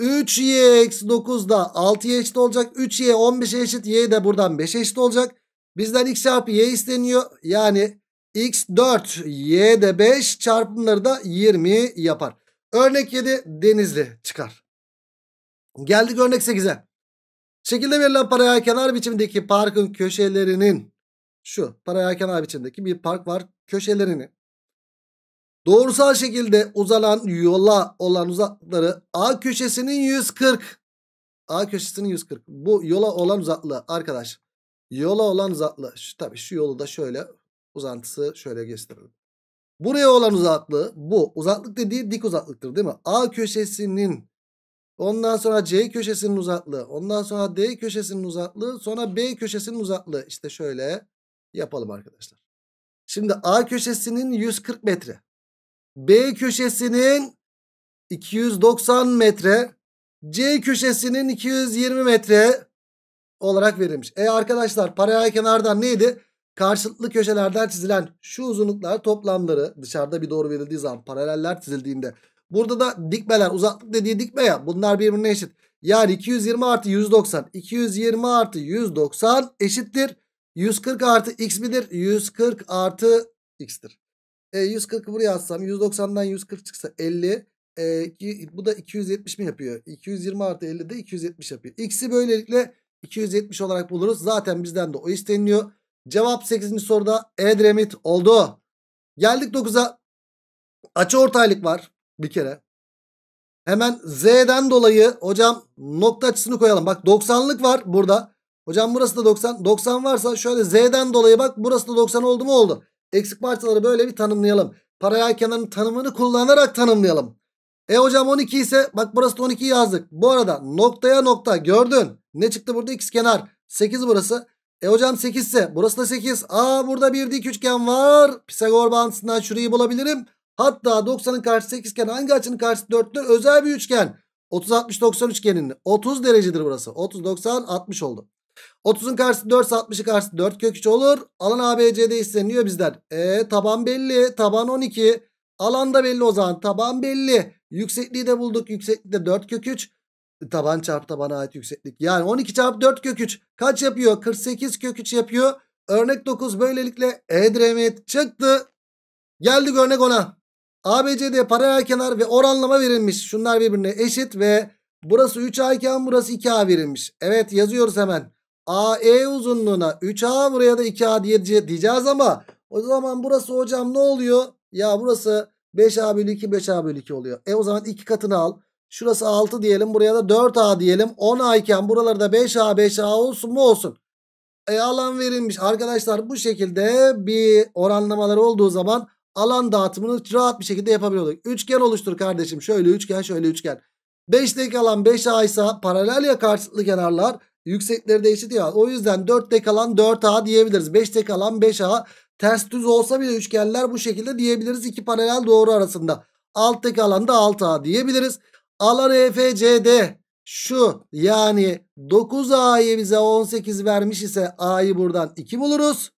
3y eksi 9 da 6'ya eşit olacak. 3y 15'e eşit. y de buradan 5'e eşit olacak. Bizden x çarpı y isteniyor. Yani x 4 y de 5 çarpımları da 20 yapar. Örnek 7 denizli çıkar. Geldik örnek 8'e. Şekilde verilen paraya kenar biçimdeki parkın köşelerinin şu paraya kenar biçimdeki bir park var köşelerinin Doğrusal şekilde uzanan yola olan uzaklıkları A köşesinin 140. A köşesinin 140. Bu yola olan uzaklığı arkadaş. Yola olan uzaklığı. Şu, tabii şu yolu da şöyle uzantısı şöyle gösterelim. Buraya olan uzaklığı bu. Uzaklık dediği dik uzaklıktır değil mi? A köşesinin Ondan sonra C köşesinin uzaklığı. Ondan sonra D köşesinin uzaklığı. Sonra B köşesinin uzaklığı. İşte şöyle yapalım arkadaşlar. Şimdi A köşesinin 140 metre. B köşesinin 290 metre, C köşesinin 220 metre olarak verilmiş. E arkadaşlar paralel kenardan neydi? Karşılıklı köşelerden çizilen şu uzunluklar toplamları dışarıda bir doğru verildiği zaman paraleller çizildiğinde. Burada da dikmeler uzaklık dediği dikme ya bunlar birbirine eşit. Yani 220 artı 190 220 artı 190 eşittir. 140 artı x midir? 140 artı x'tir. E, 140'ı buraya atsam 190'dan 140 çıksa 50. E, iki, bu da 270 mi yapıyor? 220 artı 50 de 270 yapıyor. X'i böylelikle 270 olarak buluruz. Zaten bizden de o isteniliyor. Cevap 8. soruda Edremit oldu. Geldik 9'a. Açı ortaylık var bir kere. Hemen Z'den dolayı hocam nokta açısını koyalım. Bak 90'lık var burada. Hocam burası da 90. 90 varsa şöyle Z'den dolayı bak burası da 90 oldu mu oldu. Eksik parçaları böyle bir tanımlayalım. Paralel kenarın tanımını kullanarak tanımlayalım. E hocam 12 ise bak burası da 12 yazdık. Bu arada noktaya nokta gördün. Ne çıktı burada x kenar. 8 burası. E hocam 8 ise burası da 8. Aa burada bir dik üçgen var. Pisagor bağıntısından şurayı bulabilirim. Hatta 90'ın karşısı 8 iken hangi açının karşısı 4'tür? Özel bir üçgen. 30-60-90 üçgeninin 30 derecedir burası. 30-90-60 oldu. 30'un karşısı 4 60'ı karşısı 4 kök 3 olur. Alan ABCD isteniyor bizden. E taban belli. Taban 12. Alan da belli o zaman. Taban belli. Yüksekliği de bulduk. Yükseklik 4 kök 3. Taban çarpı tabana ait yükseklik. Yani 12 çarpı 4 kök 3. Kaç yapıyor? 48 kök 3 yapıyor. Örnek 9 böylelikle Edremit çıktı. Geldik örnek ona. ABCD paralel kenar ve oranlama verilmiş. Şunlar birbirine eşit ve burası 3A iken burası 2A verilmiş. Evet yazıyoruz hemen. AE uzunluğuna 3A buraya da 2A diyeceğiz ama o zaman burası hocam ne oluyor? Ya burası 5A bölü 2 5A bölü 2 oluyor. E o zaman 2 katını al. Şurası 6 diyelim buraya da 4A diyelim. 10A iken buralarda 5A 5A olsun mu olsun. E alan verilmiş arkadaşlar bu şekilde bir oranlamalar olduğu zaman alan dağıtımını rahat bir şekilde yapabiliyorduk. Üçgen oluştur kardeşim şöyle üçgen şöyle üçgen. 5'teki alan 5A ise paralel ya karşılıklı kenarlar Yüksekleri değişti ya. O yüzden 4'te kalan 4A diyebiliriz. 5'te kalan 5A. Ters düz olsa bile üçgenler bu şekilde diyebiliriz. iki paralel doğru arasında. Alttaki kalan da 6A diyebiliriz. Alan EFCD şu yani 9A'yı bize 18 vermiş ise A'yı buradan 2 buluruz.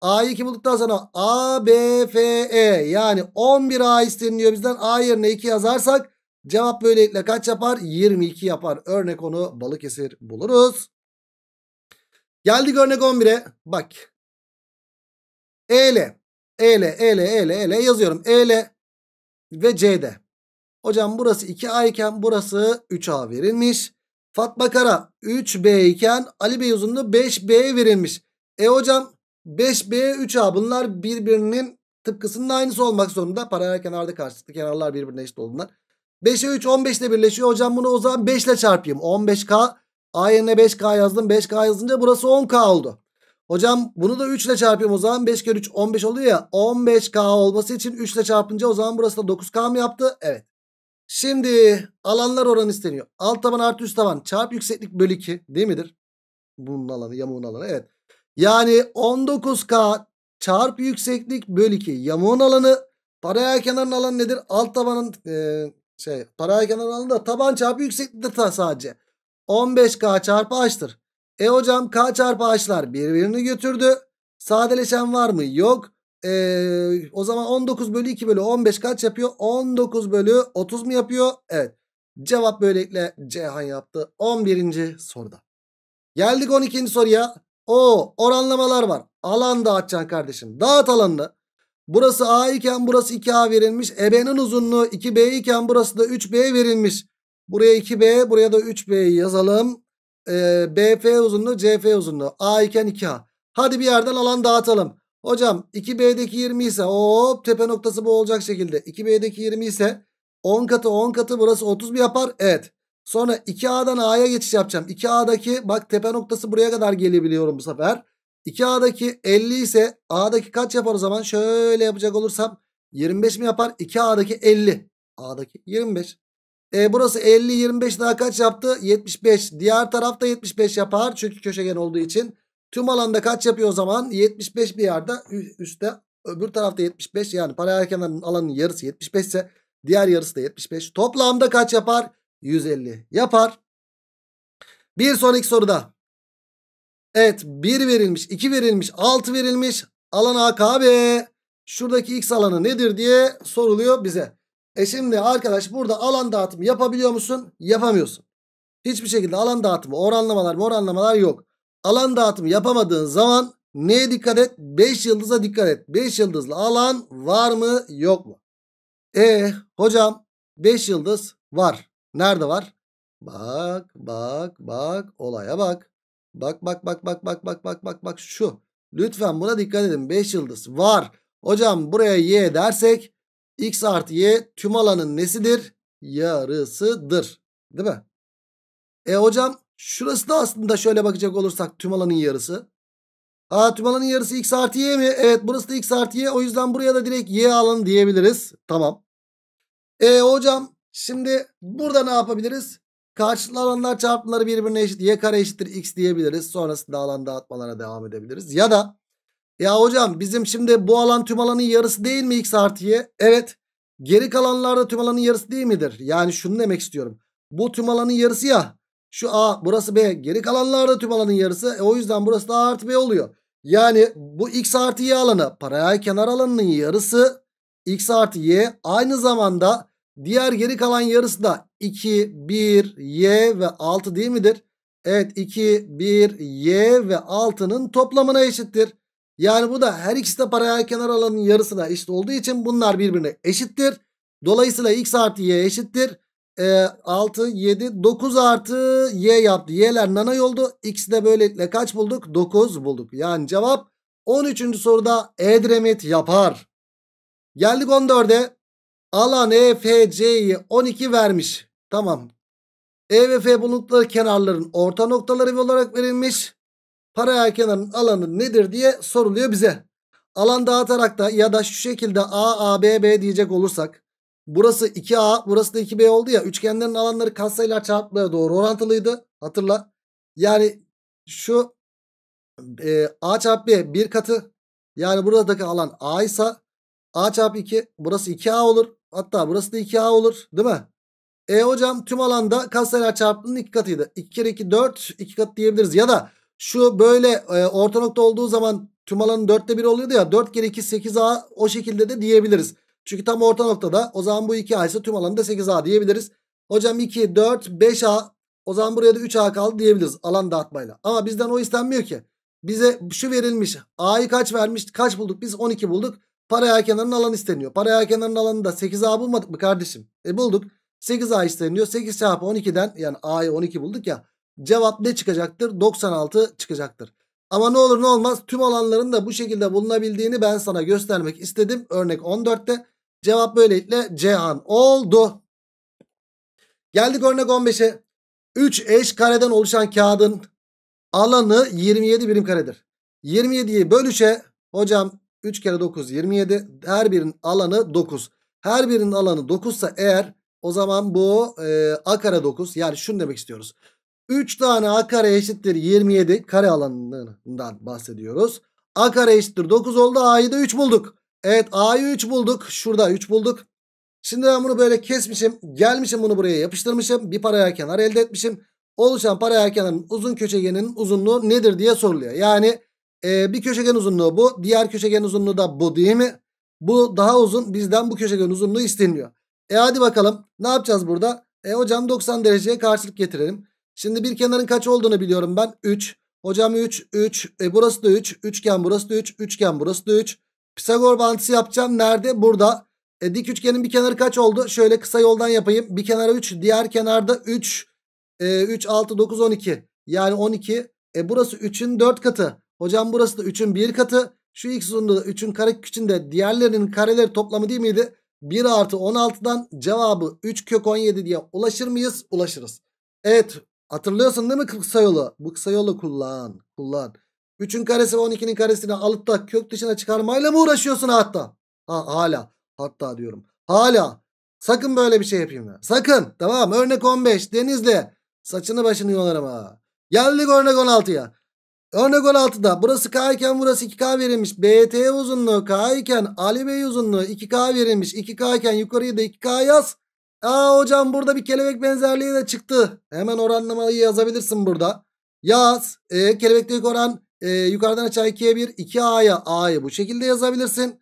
A'yı 2 bulduktan sonra A, B, F, E yani 11A isteniliyor bizden. A yerine 2 yazarsak Cevap böylelikle kaç yapar? 22 yapar. Örnek onu Balıkesir buluruz. Geldik örnek 11'e. Bak. ele, ele, ele, ele, ele. yazıyorum. Ele ve CD. Hocam burası 2A iken burası 3A verilmiş. Fatma Kara 3B iken Ali Bey uzunluğu 5B verilmiş. E hocam 5B 3A bunlar birbirinin tıpkısının aynısı olmak zorunda. Paralel kenarda karşılıklı kenarlar birbirine eşit olduğundan. 5'e 3 15 ile birleşiyor. Hocam bunu o zaman 5 ile çarpayım. 15K A yerine 5K yazdım. 5K yazınca burası 10K oldu. Hocam bunu da 3 ile çarpayım o zaman 5 kere 3 15 oluyor ya 15K olması için 3 ile çarpınca o zaman burası da 9K mı yaptı? Evet. Şimdi alanlar oranı isteniyor. Alt taban artı üst taban çarp yükseklik bölü 2 değil midir? Bunun alanı yamuğun alanı evet. Yani 19K çarp yükseklik bölü 2 yamuğun alanı paralel kenarın alanı nedir? Alt tabanın e, şey paralel kenar taban çarpı yüksekliktir sadece. 15K çarpı H'tır. E hocam K çarpı H'lar birbirini götürdü. Sadeleşen var mı? Yok. Ee, o zaman 19 bölü 2 bölü 15 kaç yapıyor? 19 bölü 30 mu yapıyor? Evet. Cevap böylelikle Ceyhan yaptı. 11. soruda. Geldik 12. soruya. O oranlamalar var. Alan dağıtacaksın kardeşim. Dağıt alanını. Burası A iken burası 2A verilmiş. EB'nin uzunluğu 2B iken burası da 3B verilmiş. Buraya 2B buraya da 3B'yi yazalım. Ee, BF uzunluğu CF uzunluğu. A iken 2A. Hadi bir yerden alan dağıtalım. Hocam 2B'deki 20 ise hop tepe noktası bu olacak şekilde. 2B'deki 20 ise 10 katı 10 katı burası 30 mu yapar? Evet. Sonra 2A'dan A'ya geçiş yapacağım. 2A'daki bak tepe noktası buraya kadar gelebiliyorum bu sefer. 2A'daki 50 ise A'daki kaç yapar o zaman? Şöyle yapacak olursam 25 mi yapar? 2A'daki 50. A'daki 25. E, burası 50 25 daha kaç yaptı? 75. Diğer tarafta 75 yapar. Çünkü köşegen olduğu için. Tüm alanda kaç yapıyor o zaman? 75 bir yerde üstte. Öbür tarafta 75 yani paralel kenarın alanın yarısı 75 ise diğer yarısı da 75. Toplamda kaç yapar? 150 yapar. Bir sonraki soruda Evet 1 verilmiş 2 verilmiş 6 verilmiş alan AKB şuradaki x alanı nedir diye soruluyor bize. E şimdi arkadaş burada alan dağıtımı yapabiliyor musun? Yapamıyorsun. Hiçbir şekilde alan dağıtımı oranlamalar oranlamalar yok. Alan dağıtımı yapamadığın zaman neye dikkat et? 5 yıldıza dikkat et. 5 yıldızlı alan var mı yok mu? E hocam 5 yıldız var. Nerede var? Bak bak bak olaya bak. Bak bak bak bak bak bak bak bak bak şu. Lütfen buna dikkat edin. 5 yıldız var. Hocam buraya y dersek x artı y tüm alanın nesidir? Yarısıdır. Değil mi? E hocam şurası da aslında şöyle bakacak olursak tüm alanın yarısı. Aa tüm alanın yarısı x artı y mi? Evet burası da x artı y. O yüzden buraya da direkt y alanı diyebiliriz. Tamam. E hocam şimdi burada ne yapabiliriz? Karşılıklı alanlar çarpımları birbirine eşit. Y kare eşittir x diyebiliriz. Sonrasında alan dağıtmalarına devam edebiliriz. Ya da ya hocam bizim şimdi bu alan tüm alanın yarısı değil mi x artı y? Evet. Geri kalanlarda tüm alanın yarısı değil midir? Yani şunu demek istiyorum. Bu tüm alanın yarısı ya. Şu a burası b. Geri kalanlarda tüm alanın yarısı. E, o yüzden burası da a artı b oluyor. Yani bu x artı y alanı paralel kenar alanının yarısı x artı y aynı zamanda diğer geri kalan yarısı da 2, 1, y ve 6 değil midir? Evet 2, 1, y ve 6'nın toplamına eşittir. Yani bu da her ikisi de paralel kenar alanının yarısına eşit olduğu için bunlar birbirine eşittir. Dolayısıyla x artı y eşittir. E, 6, 7, 9 artı y yaptı. Y'ler nanay oldu. X'i de böylelikle kaç bulduk? 9 bulduk. Yani cevap 13. soruda Edremit yapar. Geldik 14'e. Alan EFC'yi 12 vermiş. Tamam. E ve F bulundukları kenarların orta noktaları olarak verilmiş. Paralel kenarın alanı nedir diye soruluyor bize. Alan dağıtarak da ya da şu şekilde A, A, B, B diyecek olursak. Burası 2A, burası da 2B oldu ya. Üçgenlerin alanları katsayılar çarpmaya doğru orantılıydı. Hatırla. Yani şu e, A çarpı B bir katı. Yani buradaki alan A ise A çarpı 2. Burası 2A olur. Hatta burası da 2A olur. Değil mi? E hocam tüm alanda kasteler çarpımının iki katıydı. 2 kere 2 4 iki kat diyebiliriz. Ya da şu böyle e, orta nokta olduğu zaman tüm alanın 4'te 1 oluyordu ya. 4 kere 2 8A o şekilde de diyebiliriz. Çünkü tam orta noktada o zaman bu 2A ise tüm alanı da 8A diyebiliriz. Hocam 2 4 5A o zaman buraya da 3A kaldı diyebiliriz alan dağıtmayla. Ama bizden o istenmiyor ki. Bize şu verilmiş A'yı kaç vermiş kaç bulduk biz 12 bulduk. Paraya kenarının alanı isteniyor. Paraya kenarının alanı da 8A bulmadık mı kardeşim? E bulduk. 8 A isteniyor. 8 çarpı 12'den yani A'yı 12 bulduk ya. Cevap ne çıkacaktır? 96 çıkacaktır. Ama ne olur ne olmaz tüm alanların da bu şekilde bulunabildiğini ben sana göstermek istedim. Örnek 14'te cevap böylelikle Cihan oldu. Geldik örnek 15'e. 3 eş kareden oluşan kağıdın alanı 27 birim karedir. 27'yi bölüşe hocam 3 kere 9 27 her birinin alanı 9. Her birinin alanı 9 ise eğer o zaman bu e, a kare 9 yani şunu demek istiyoruz. 3 tane a kare eşittir 27 kare alanından bahsediyoruz. A kare eşittir 9 oldu a'yı da 3 bulduk. Evet a'yı 3 bulduk şurada 3 bulduk. Şimdi ben bunu böyle kesmişim gelmişim bunu buraya yapıştırmışım bir paralel kenar elde etmişim. Oluşan paralel kenarın uzun köşegenin uzunluğu nedir diye soruluyor. Yani e, bir köşegen uzunluğu bu diğer köşegen uzunluğu da bu değil mi? Bu daha uzun bizden bu köşegen uzunluğu isteniyor. E hadi bakalım ne yapacağız burada? E hocam 90 dereceye karşılık getirelim. Şimdi bir kenarın kaç olduğunu biliyorum ben. 3. Hocam 3, 3. E burası da 3. Üçgen burası da 3. Üçgen burası da 3. Pisagor bağıntısı yapacağım. Nerede? Burada. E dik üçgenin bir kenarı kaç oldu? Şöyle kısa yoldan yapayım. Bir kenara 3. Diğer kenarda 3. E, 3, 6, 9, 12. Yani 12. E burası 3'ün 4 katı. Hocam burası da 3'ün 1 katı. Şu x uzunluğu da 3'ün kare küçüğünde diğerlerinin kareleri toplamı değil miydi? 1 artı 16'dan cevabı 3 kök 17 diye ulaşır mıyız? Ulaşırız. Evet hatırlıyorsun değil mi kısa yolu? Bu kısa yolu kullan. Kullan. 3'ün karesi ve 12'nin karesini alıp da kök dışına çıkarmayla mı uğraşıyorsun hatta? Ha, hala. Hatta diyorum. Hala. Sakın böyle bir şey yapayım ya. Sakın. Tamam. Örnek 15. Denizli. Saçını başını yolarım ha. Geldik örnek 16'ya. Örnek 16'da burası K iken burası 2K verilmiş. BT uzunluğu K iken Ali Bey uzunluğu 2K verilmiş. 2K iken yukarıya da 2K yaz. Aa hocam burada bir kelebek benzerliği de çıktı. Hemen oranlamayı yazabilirsin burada. Yaz. E, kelebekteki oran e, yukarıdan aşağı 2'ye 1. 2A'ya A'yı bu şekilde yazabilirsin.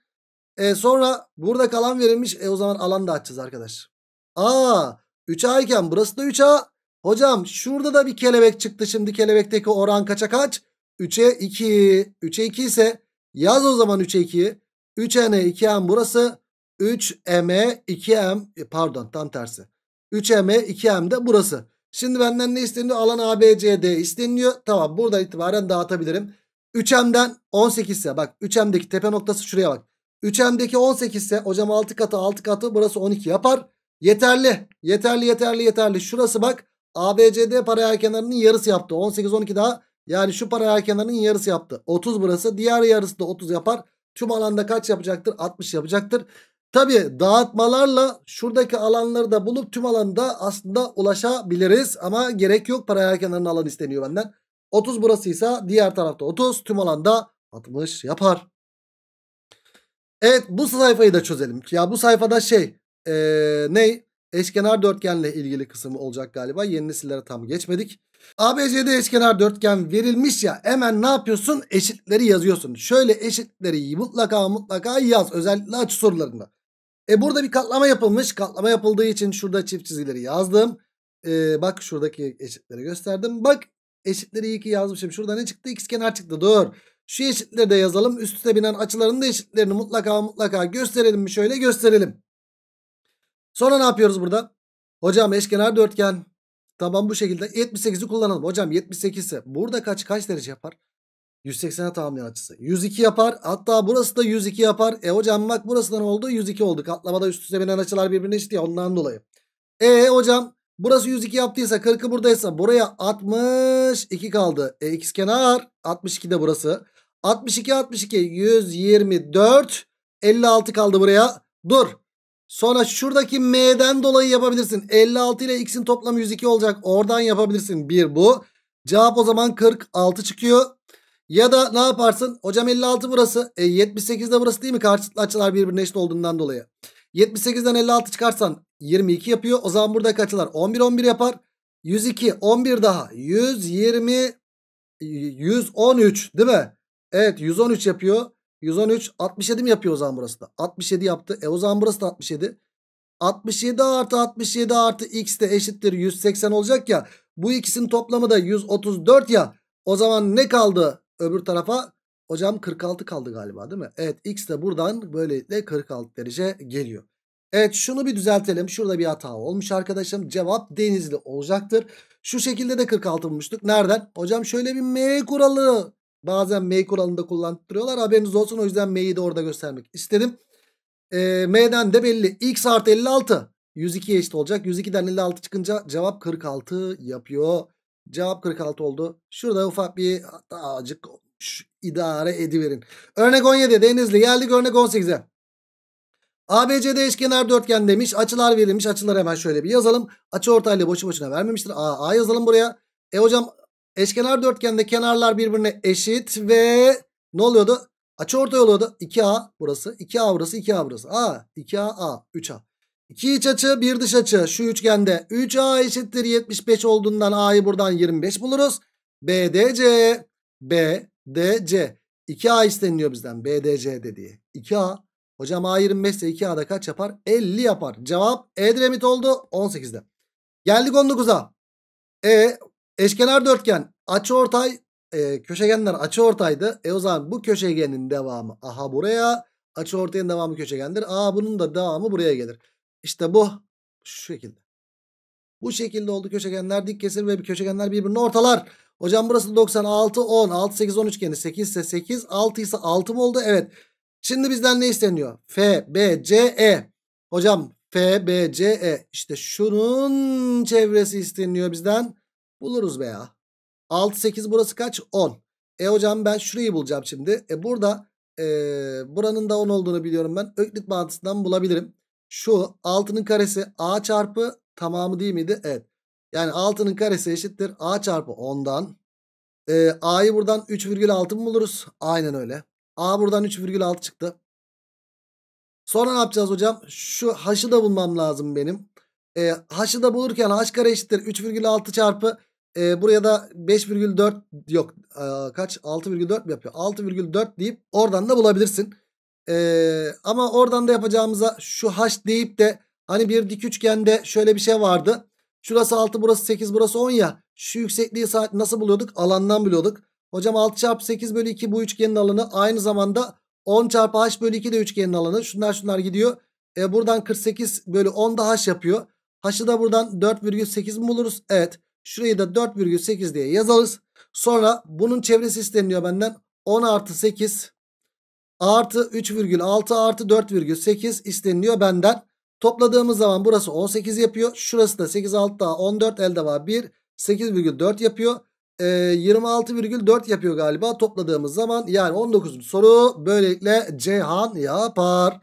E, sonra burada kalan verilmiş. E, o zaman alan da açacağız arkadaş. Aa 3A iken burası da 3A. Hocam şurada da bir kelebek çıktı. Şimdi kelebekteki oran kaça kaç? 3'e 2. 3'e 2 ise yaz o zaman 3'e 2'yi. 3N'e 2M burası. 3M'e 2M e, pardon tam tersi. 3M'e 2M de burası. Şimdi benden ne isteniyor? Alan A B C D isteniliyor. Tamam burada itibaren dağıtabilirim. 3M'den 18 ise bak 3M'deki tepe noktası şuraya bak. 3M'deki 18 ise hocam 6 katı 6 katı burası 12 yapar. Yeterli yeterli yeterli yeterli. Şurası bak ABCD paralel kenarının yarısı yaptı. 18 12 daha yani şu paralel kenarının yarısı yaptı. 30 burası. Diğer yarısı da 30 yapar. Tüm alanda kaç yapacaktır? 60 yapacaktır. Tabi dağıtmalarla şuradaki alanları da bulup tüm alanda aslında ulaşabiliriz. Ama gerek yok paralel kenarının alanı isteniyor benden. 30 burasıysa diğer tarafta 30 tüm alanda 60 yapar. Evet bu sayfayı da çözelim. Ya bu sayfada şey ee, ne? Eşkenar dörtgenle ilgili kısım olacak galiba. Yeni nesillere tam geçmedik. ABCD eşkenar dörtgen verilmiş ya hemen ne yapıyorsun? Eşitleri yazıyorsun. Şöyle eşitleri mutlaka mutlaka yaz. Özellikle açı sorularında. E burada bir katlama yapılmış. Katlama yapıldığı için şurada çift çizgileri yazdım. E, bak şuradaki eşitleri gösterdim. Bak eşitleri iyi ki yazmışım. Şurada ne çıktı? X kenar çıktı. Dur. Şu eşitleri de yazalım. Üst üste binen açıların da eşitlerini mutlaka mutlaka gösterelim mi? Şöyle gösterelim. Sonra ne yapıyoruz burada? Hocam eşkenar dörtgen Tamam bu şekilde 78'i kullanalım. Hocam 78'i burada kaç kaç derece yapar? 180'e tamamlayan açısı. 102 yapar. Hatta burası da 102 yapar. E hocam bak burası da ne oldu? 102 oldu. Katlamada üst üste binen açılar birbirine eşit ya ondan dolayı. E hocam burası 102 yaptıysa 40'ı buradaysa buraya 62 kaldı. E x kenar 62 de burası. 62 62 124 56 kaldı buraya. Dur. Sonra şuradaki m'den dolayı yapabilirsin. 56 ile x'in toplamı 102 olacak. Oradan yapabilirsin. 1 bu. Cevap o zaman 46 çıkıyor. Ya da ne yaparsın? Hocam 56 burası. E 78 de burası değil mi? Karşılıklı açılar birbirine eşit olduğundan dolayı. 78'den 56 çıkarsan 22 yapıyor. O zaman buradaki açılar 11 11 yapar. 102 11 daha 120 113 değil mi? Evet 113 yapıyor. 113 67 mi yapıyor o zaman burası da? 67 yaptı. E o zaman burası da 67. 67 artı 67 artı x de eşittir 180 olacak ya. Bu ikisinin toplamı da 134 ya. O zaman ne kaldı öbür tarafa? Hocam 46 kaldı galiba değil mi? Evet x de buradan böylelikle 46 derece geliyor. Evet şunu bir düzeltelim. Şurada bir hata olmuş arkadaşım. Cevap denizli olacaktır. Şu şekilde de 46 bulmuştuk. Nereden? Hocam şöyle bir M kuralı Bazen M kuralında kullandırıyorlar. Haberiniz olsun o yüzden M'yi de orada göstermek istedim. E, M'den de belli. X artı 56. 102'ye eşit olacak. 102'den 56 çıkınca cevap 46 yapıyor. Cevap 46 oldu. Şurada ufak bir acık idare ediverin. Örnek 17 Denizli geldik örnek 18'e. ABCD eşkenar dörtgen demiş. Açılar verilmiş. Açıları hemen şöyle bir yazalım. Açı ortayla boşu boşuna vermemiştir. A, A yazalım buraya. E hocam Eşkenar dörtgende kenarlar birbirine eşit ve ne oluyordu? Açı orta oluyordu. 2A burası, 2A burası, 2A burası. A, 2A, A, 3A. 2 iç açı, 1 dış açı şu üçgende. 3A eşittir 75 olduğundan A'yı buradan 25 buluruz. BDC, BDC. 2A isteniliyor bizden BDC dediği. 2A. Hocam A 25 ise 2A'da kaç yapar? 50 yapar. Cevap Edremit oldu 18'de. Geldik 19'a. E Eşkenar dörtgen açıortay e, köşegenler açıortaydı. E o zaman bu köşegenin devamı aha buraya. açı ortayın devamı köşegendir. Aa bunun da devamı buraya gelir. İşte bu şu şekilde. Bu şekilde oldu köşegenler dik kesir ve köşegenler birbirini ortalar. Hocam burası 96 10 6 8 13 geni 8 ise 8 6 ise 6 mı oldu? Evet. Şimdi bizden ne isteniyor? F B C E. Hocam F B C E işte şunun çevresi isteniyor bizden. Buluruz be ya. 6 8 burası kaç? 10. E hocam ben şurayı bulacağım şimdi. E burada e, buranın da 10 olduğunu biliyorum ben. Öklit bağıntısından bulabilirim. Şu 6'nın karesi a çarpı tamamı değil miydi? Evet. Yani 6'nın karesi eşittir a çarpı 10'dan. E, a'yı buradan 3,6 mı buluruz? Aynen öyle. a buradan 3,6 çıktı. Sonra ne yapacağız hocam? Şu h'ı da bulmam lazım benim. E, ee, h'ı da bulurken haş kare eşittir 3,6 çarpı e, buraya da 5,4 yok e, kaç 6,4 mi yapıyor? 6,4 deyip oradan da bulabilirsin. E, ama oradan da yapacağımıza şu haş deyip de hani bir dik üçgende şöyle bir şey vardı. Şurası 6 burası 8 burası 10 ya. Şu yüksekliği saat nasıl buluyorduk? Alandan buluyorduk. Hocam 6 çarpı 8 bölü 2 bu üçgenin alanı. Aynı zamanda 10 çarpı haş bölü 2 de üçgenin alanı. Şunlar şunlar gidiyor. E, buradan 48 bölü 10 da haş yapıyor. Haşı da buradan 4,8 mi buluruz? Evet. Şurayı da 4,8 diye yazarız. Sonra bunun çevresi isteniyor benden. 10 artı 8 artı 3,6 artı 4,8 isteniyor benden. Topladığımız zaman burası 18 yapıyor. Şurası da 8 6 daha 14 elde var 1. 8,4 yapıyor. E, ee, 26,4 yapıyor galiba topladığımız zaman. Yani 19. soru böylelikle Ceyhan yapar.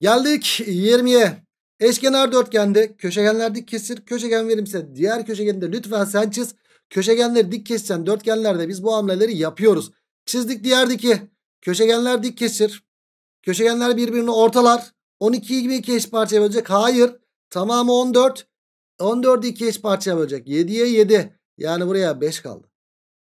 Geldik 20'ye. Eşkenar dörtgende köşegenler dik kesir. Köşegen verimse diğer köşegeni lütfen sen çiz. Köşegenleri dik keseceksin. Dörtgenlerde biz bu hamleleri yapıyoruz. Çizdik diğer diki. Köşegenler dik kesir. Köşegenler birbirini ortalar. 12'yi gibi 2 eş parçaya bölecek. Hayır. Tamamı 14. 14 2 eş parçaya bölecek. 7'ye 7. Yani buraya 5 kaldı.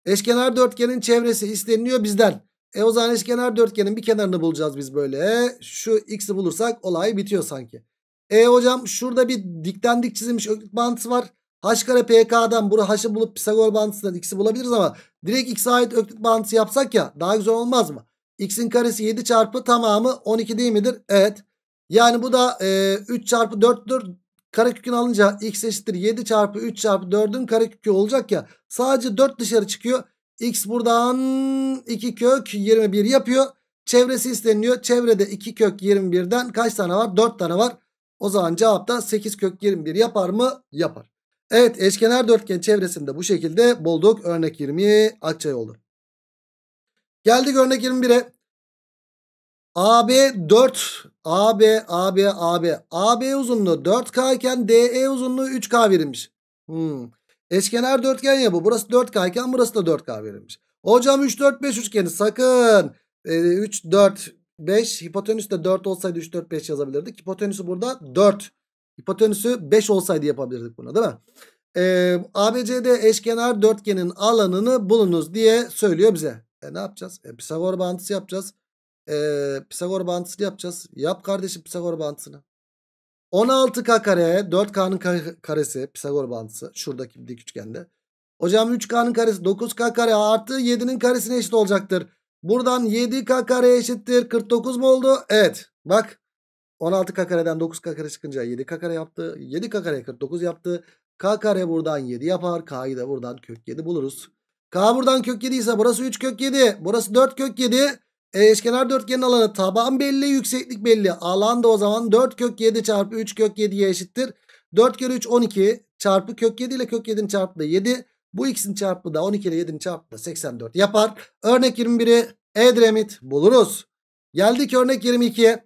Eşkenar dörtgenin çevresi isteniliyor bizden. E o zaman eşkenar dörtgenin bir kenarını bulacağız biz böyle. Şu x'i bulursak olay bitiyor sanki. E hocam şurada bir diklendik çizilmiş öklit bağıntısı var. H kare PK'dan bura H'ı bulup Pisagor bağıntısından X'i bulabiliriz ama direkt X'e ait öklit bağıntısı yapsak ya daha güzel olmaz mı? X'in karesi 7 çarpı tamamı 12 değil midir? Evet. Yani bu da e, 3 çarpı 4'tür. Karekökünü alınca x eşittir 7 çarpı 3 çarpı 4'ün karekökü olacak ya. Sadece 4 dışarı çıkıyor. X buradan 2 kök 21 yapıyor. Çevresi isteniliyor. Çevrede 2 kök 21'den kaç tane var? 4 tane var. O zaman cevap da 8 kök 21 yapar mı? Yapar. Evet eşkenar dörtgen çevresinde bu şekilde bulduk. Örnek 20 açay oldu. Geldik örnek 21'e. AB 4 AB AB AB AB uzunluğu 4K iken DE uzunluğu 3K verilmiş. Hmm. Eşkenar dörtgen ya bu. Burası 4K iken burası da 4K verilmiş. Hocam 3 4 5 üçgeni sakın e, 3 4 5. Hipotenüs de 4 olsaydı 3, 4, 5 yazabilirdik. Hipotenüsü burada 4. Hipotenüsü 5 olsaydı yapabilirdik bunu değil mi? Ee, ABCD eşkenar dörtgenin alanını bulunuz diye söylüyor bize. E ne yapacağız? E, Pisagor bağıntısı yapacağız. E, Pisagor bağıntısını yapacağız. Yap kardeşim Pisagor bağıntısını. 16K kare 4K'nın karesi Pisagor bağıntısı şuradaki dik üçgende. Hocam 3K'nın karesi 9K kare artı 7'nin karesine eşit olacaktır. Buradan 7k kare eşittir 49 mu oldu? Evet. Bak 16k kareden 9k kare çıkınca 7k kare yaptı. 7k kare 49 yaptı. K kare buradan 7 yapar. K'yı da buradan kök 7 buluruz. K buradan kök 7 ise burası 3 kök 7. Burası 4 kök 7. E, eşkenar dörtgenin alanı taban belli yükseklik belli. Alan da o zaman 4 kök 7 çarpı 3 kök 7'ye eşittir. 4 kere 3 12 çarpı kök 7 ile kök 7'nin çarptığı 7. Bu ikisinin çarpımı da 12 ile 7'nin çarpımı da 84 yapar. Örnek 21'i Edremit buluruz. Geldik örnek 22'ye.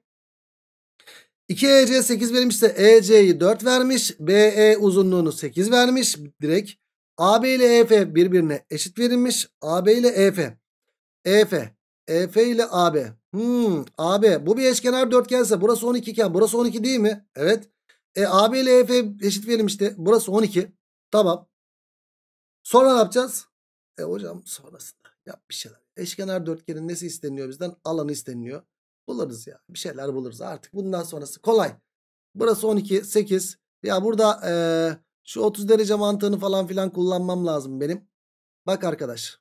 2EC 8 verilmişse EC'yi 4 vermiş. BE uzunluğunu 8 vermiş. Direkt AB ile EF birbirine eşit verilmiş. AB ile EF. EF. EF ile AB. Hmm, AB. Bu bir eşkenar dörtgense burası 12 iken burası 12 değil mi? Evet. E, AB ile EF eşit verilmişti. Burası 12. Tamam. Sonra ne yapacağız? E hocam sonrasında yap bir şeyler. Eşkenar dörtgenin nesi isteniyor bizden? Alanı isteniyor. Buluruz ya. Bir şeyler buluruz. Artık bundan sonrası kolay. Burası 12, 8. Ya burada e, şu 30 derece mantığını falan filan kullanmam lazım benim. Bak arkadaş.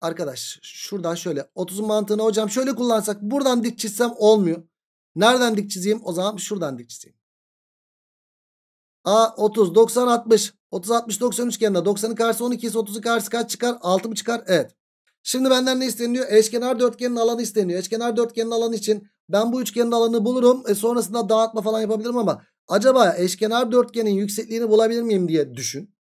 Arkadaş şuradan şöyle 30'un mantığını hocam şöyle kullansak buradan dik çizsem olmuyor. Nereden dik çizeyim? O zaman şuradan dik çizeyim. A 30 90 60. 30 60 90 üçgenine 90'ın karşısı 12 ise 30'un karşısı kaç çıkar? 6 mı çıkar? Evet. Şimdi benden ne isteniyor? Eşkenar dörtgenin alanı isteniyor. Eşkenar dörtgenin alanı için ben bu üçgenin alanını bulurum. E sonrasında dağıtma falan yapabilirim ama acaba eşkenar dörtgenin yüksekliğini bulabilir miyim diye düşün.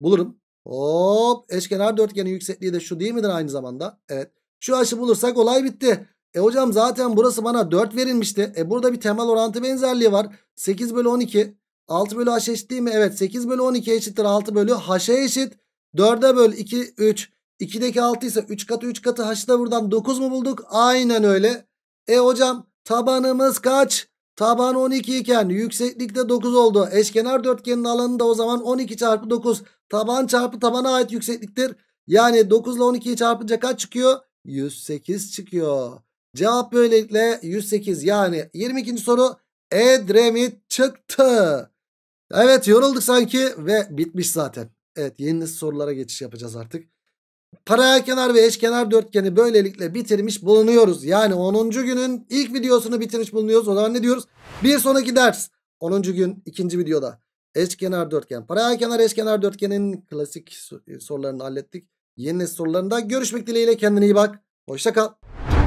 Bulurum. Hop eşkenar dörtgenin yüksekliği de şu değil midir aynı zamanda? Evet. Şu açı bulursak olay bitti. E hocam zaten burası bana 4 verilmişti. E burada bir temel orantı benzerliği var. 8 bölü 12. 6 bölü h eşit değil mi? Evet 8 bölü 12 eşittir 6 bölü h'e eşit. 4'e böl 2 3. 2'deki 6 ise 3 katı 3 katı h'ı da buradan 9 mu bulduk? Aynen öyle. E hocam tabanımız kaç? Taban 12 iken yükseklikte 9 oldu. Eşkenar dörtgenin alanı da o zaman 12 çarpı 9. Taban çarpı tabana ait yüksekliktir. Yani 9 ile 12'yi çarpınca kaç çıkıyor? 108 çıkıyor. Cevap böylelikle 108 yani 22. soru Edremit çıktı. Evet yorulduk sanki ve bitmiş zaten. Evet yeni sorulara geçiş yapacağız artık. Paraya kenar ve eşkenar dörtgeni böylelikle bitirmiş bulunuyoruz. Yani 10. günün ilk videosunu bitirmiş bulunuyoruz. O zaman ne diyoruz? Bir sonraki ders 10. gün 2. videoda eşkenar dörtgen. Paraya kenar eşkenar dörtgenin klasik e, sorularını hallettik. Yeni sorularında görüşmek dileğiyle kendine iyi bak. Hoşça kal.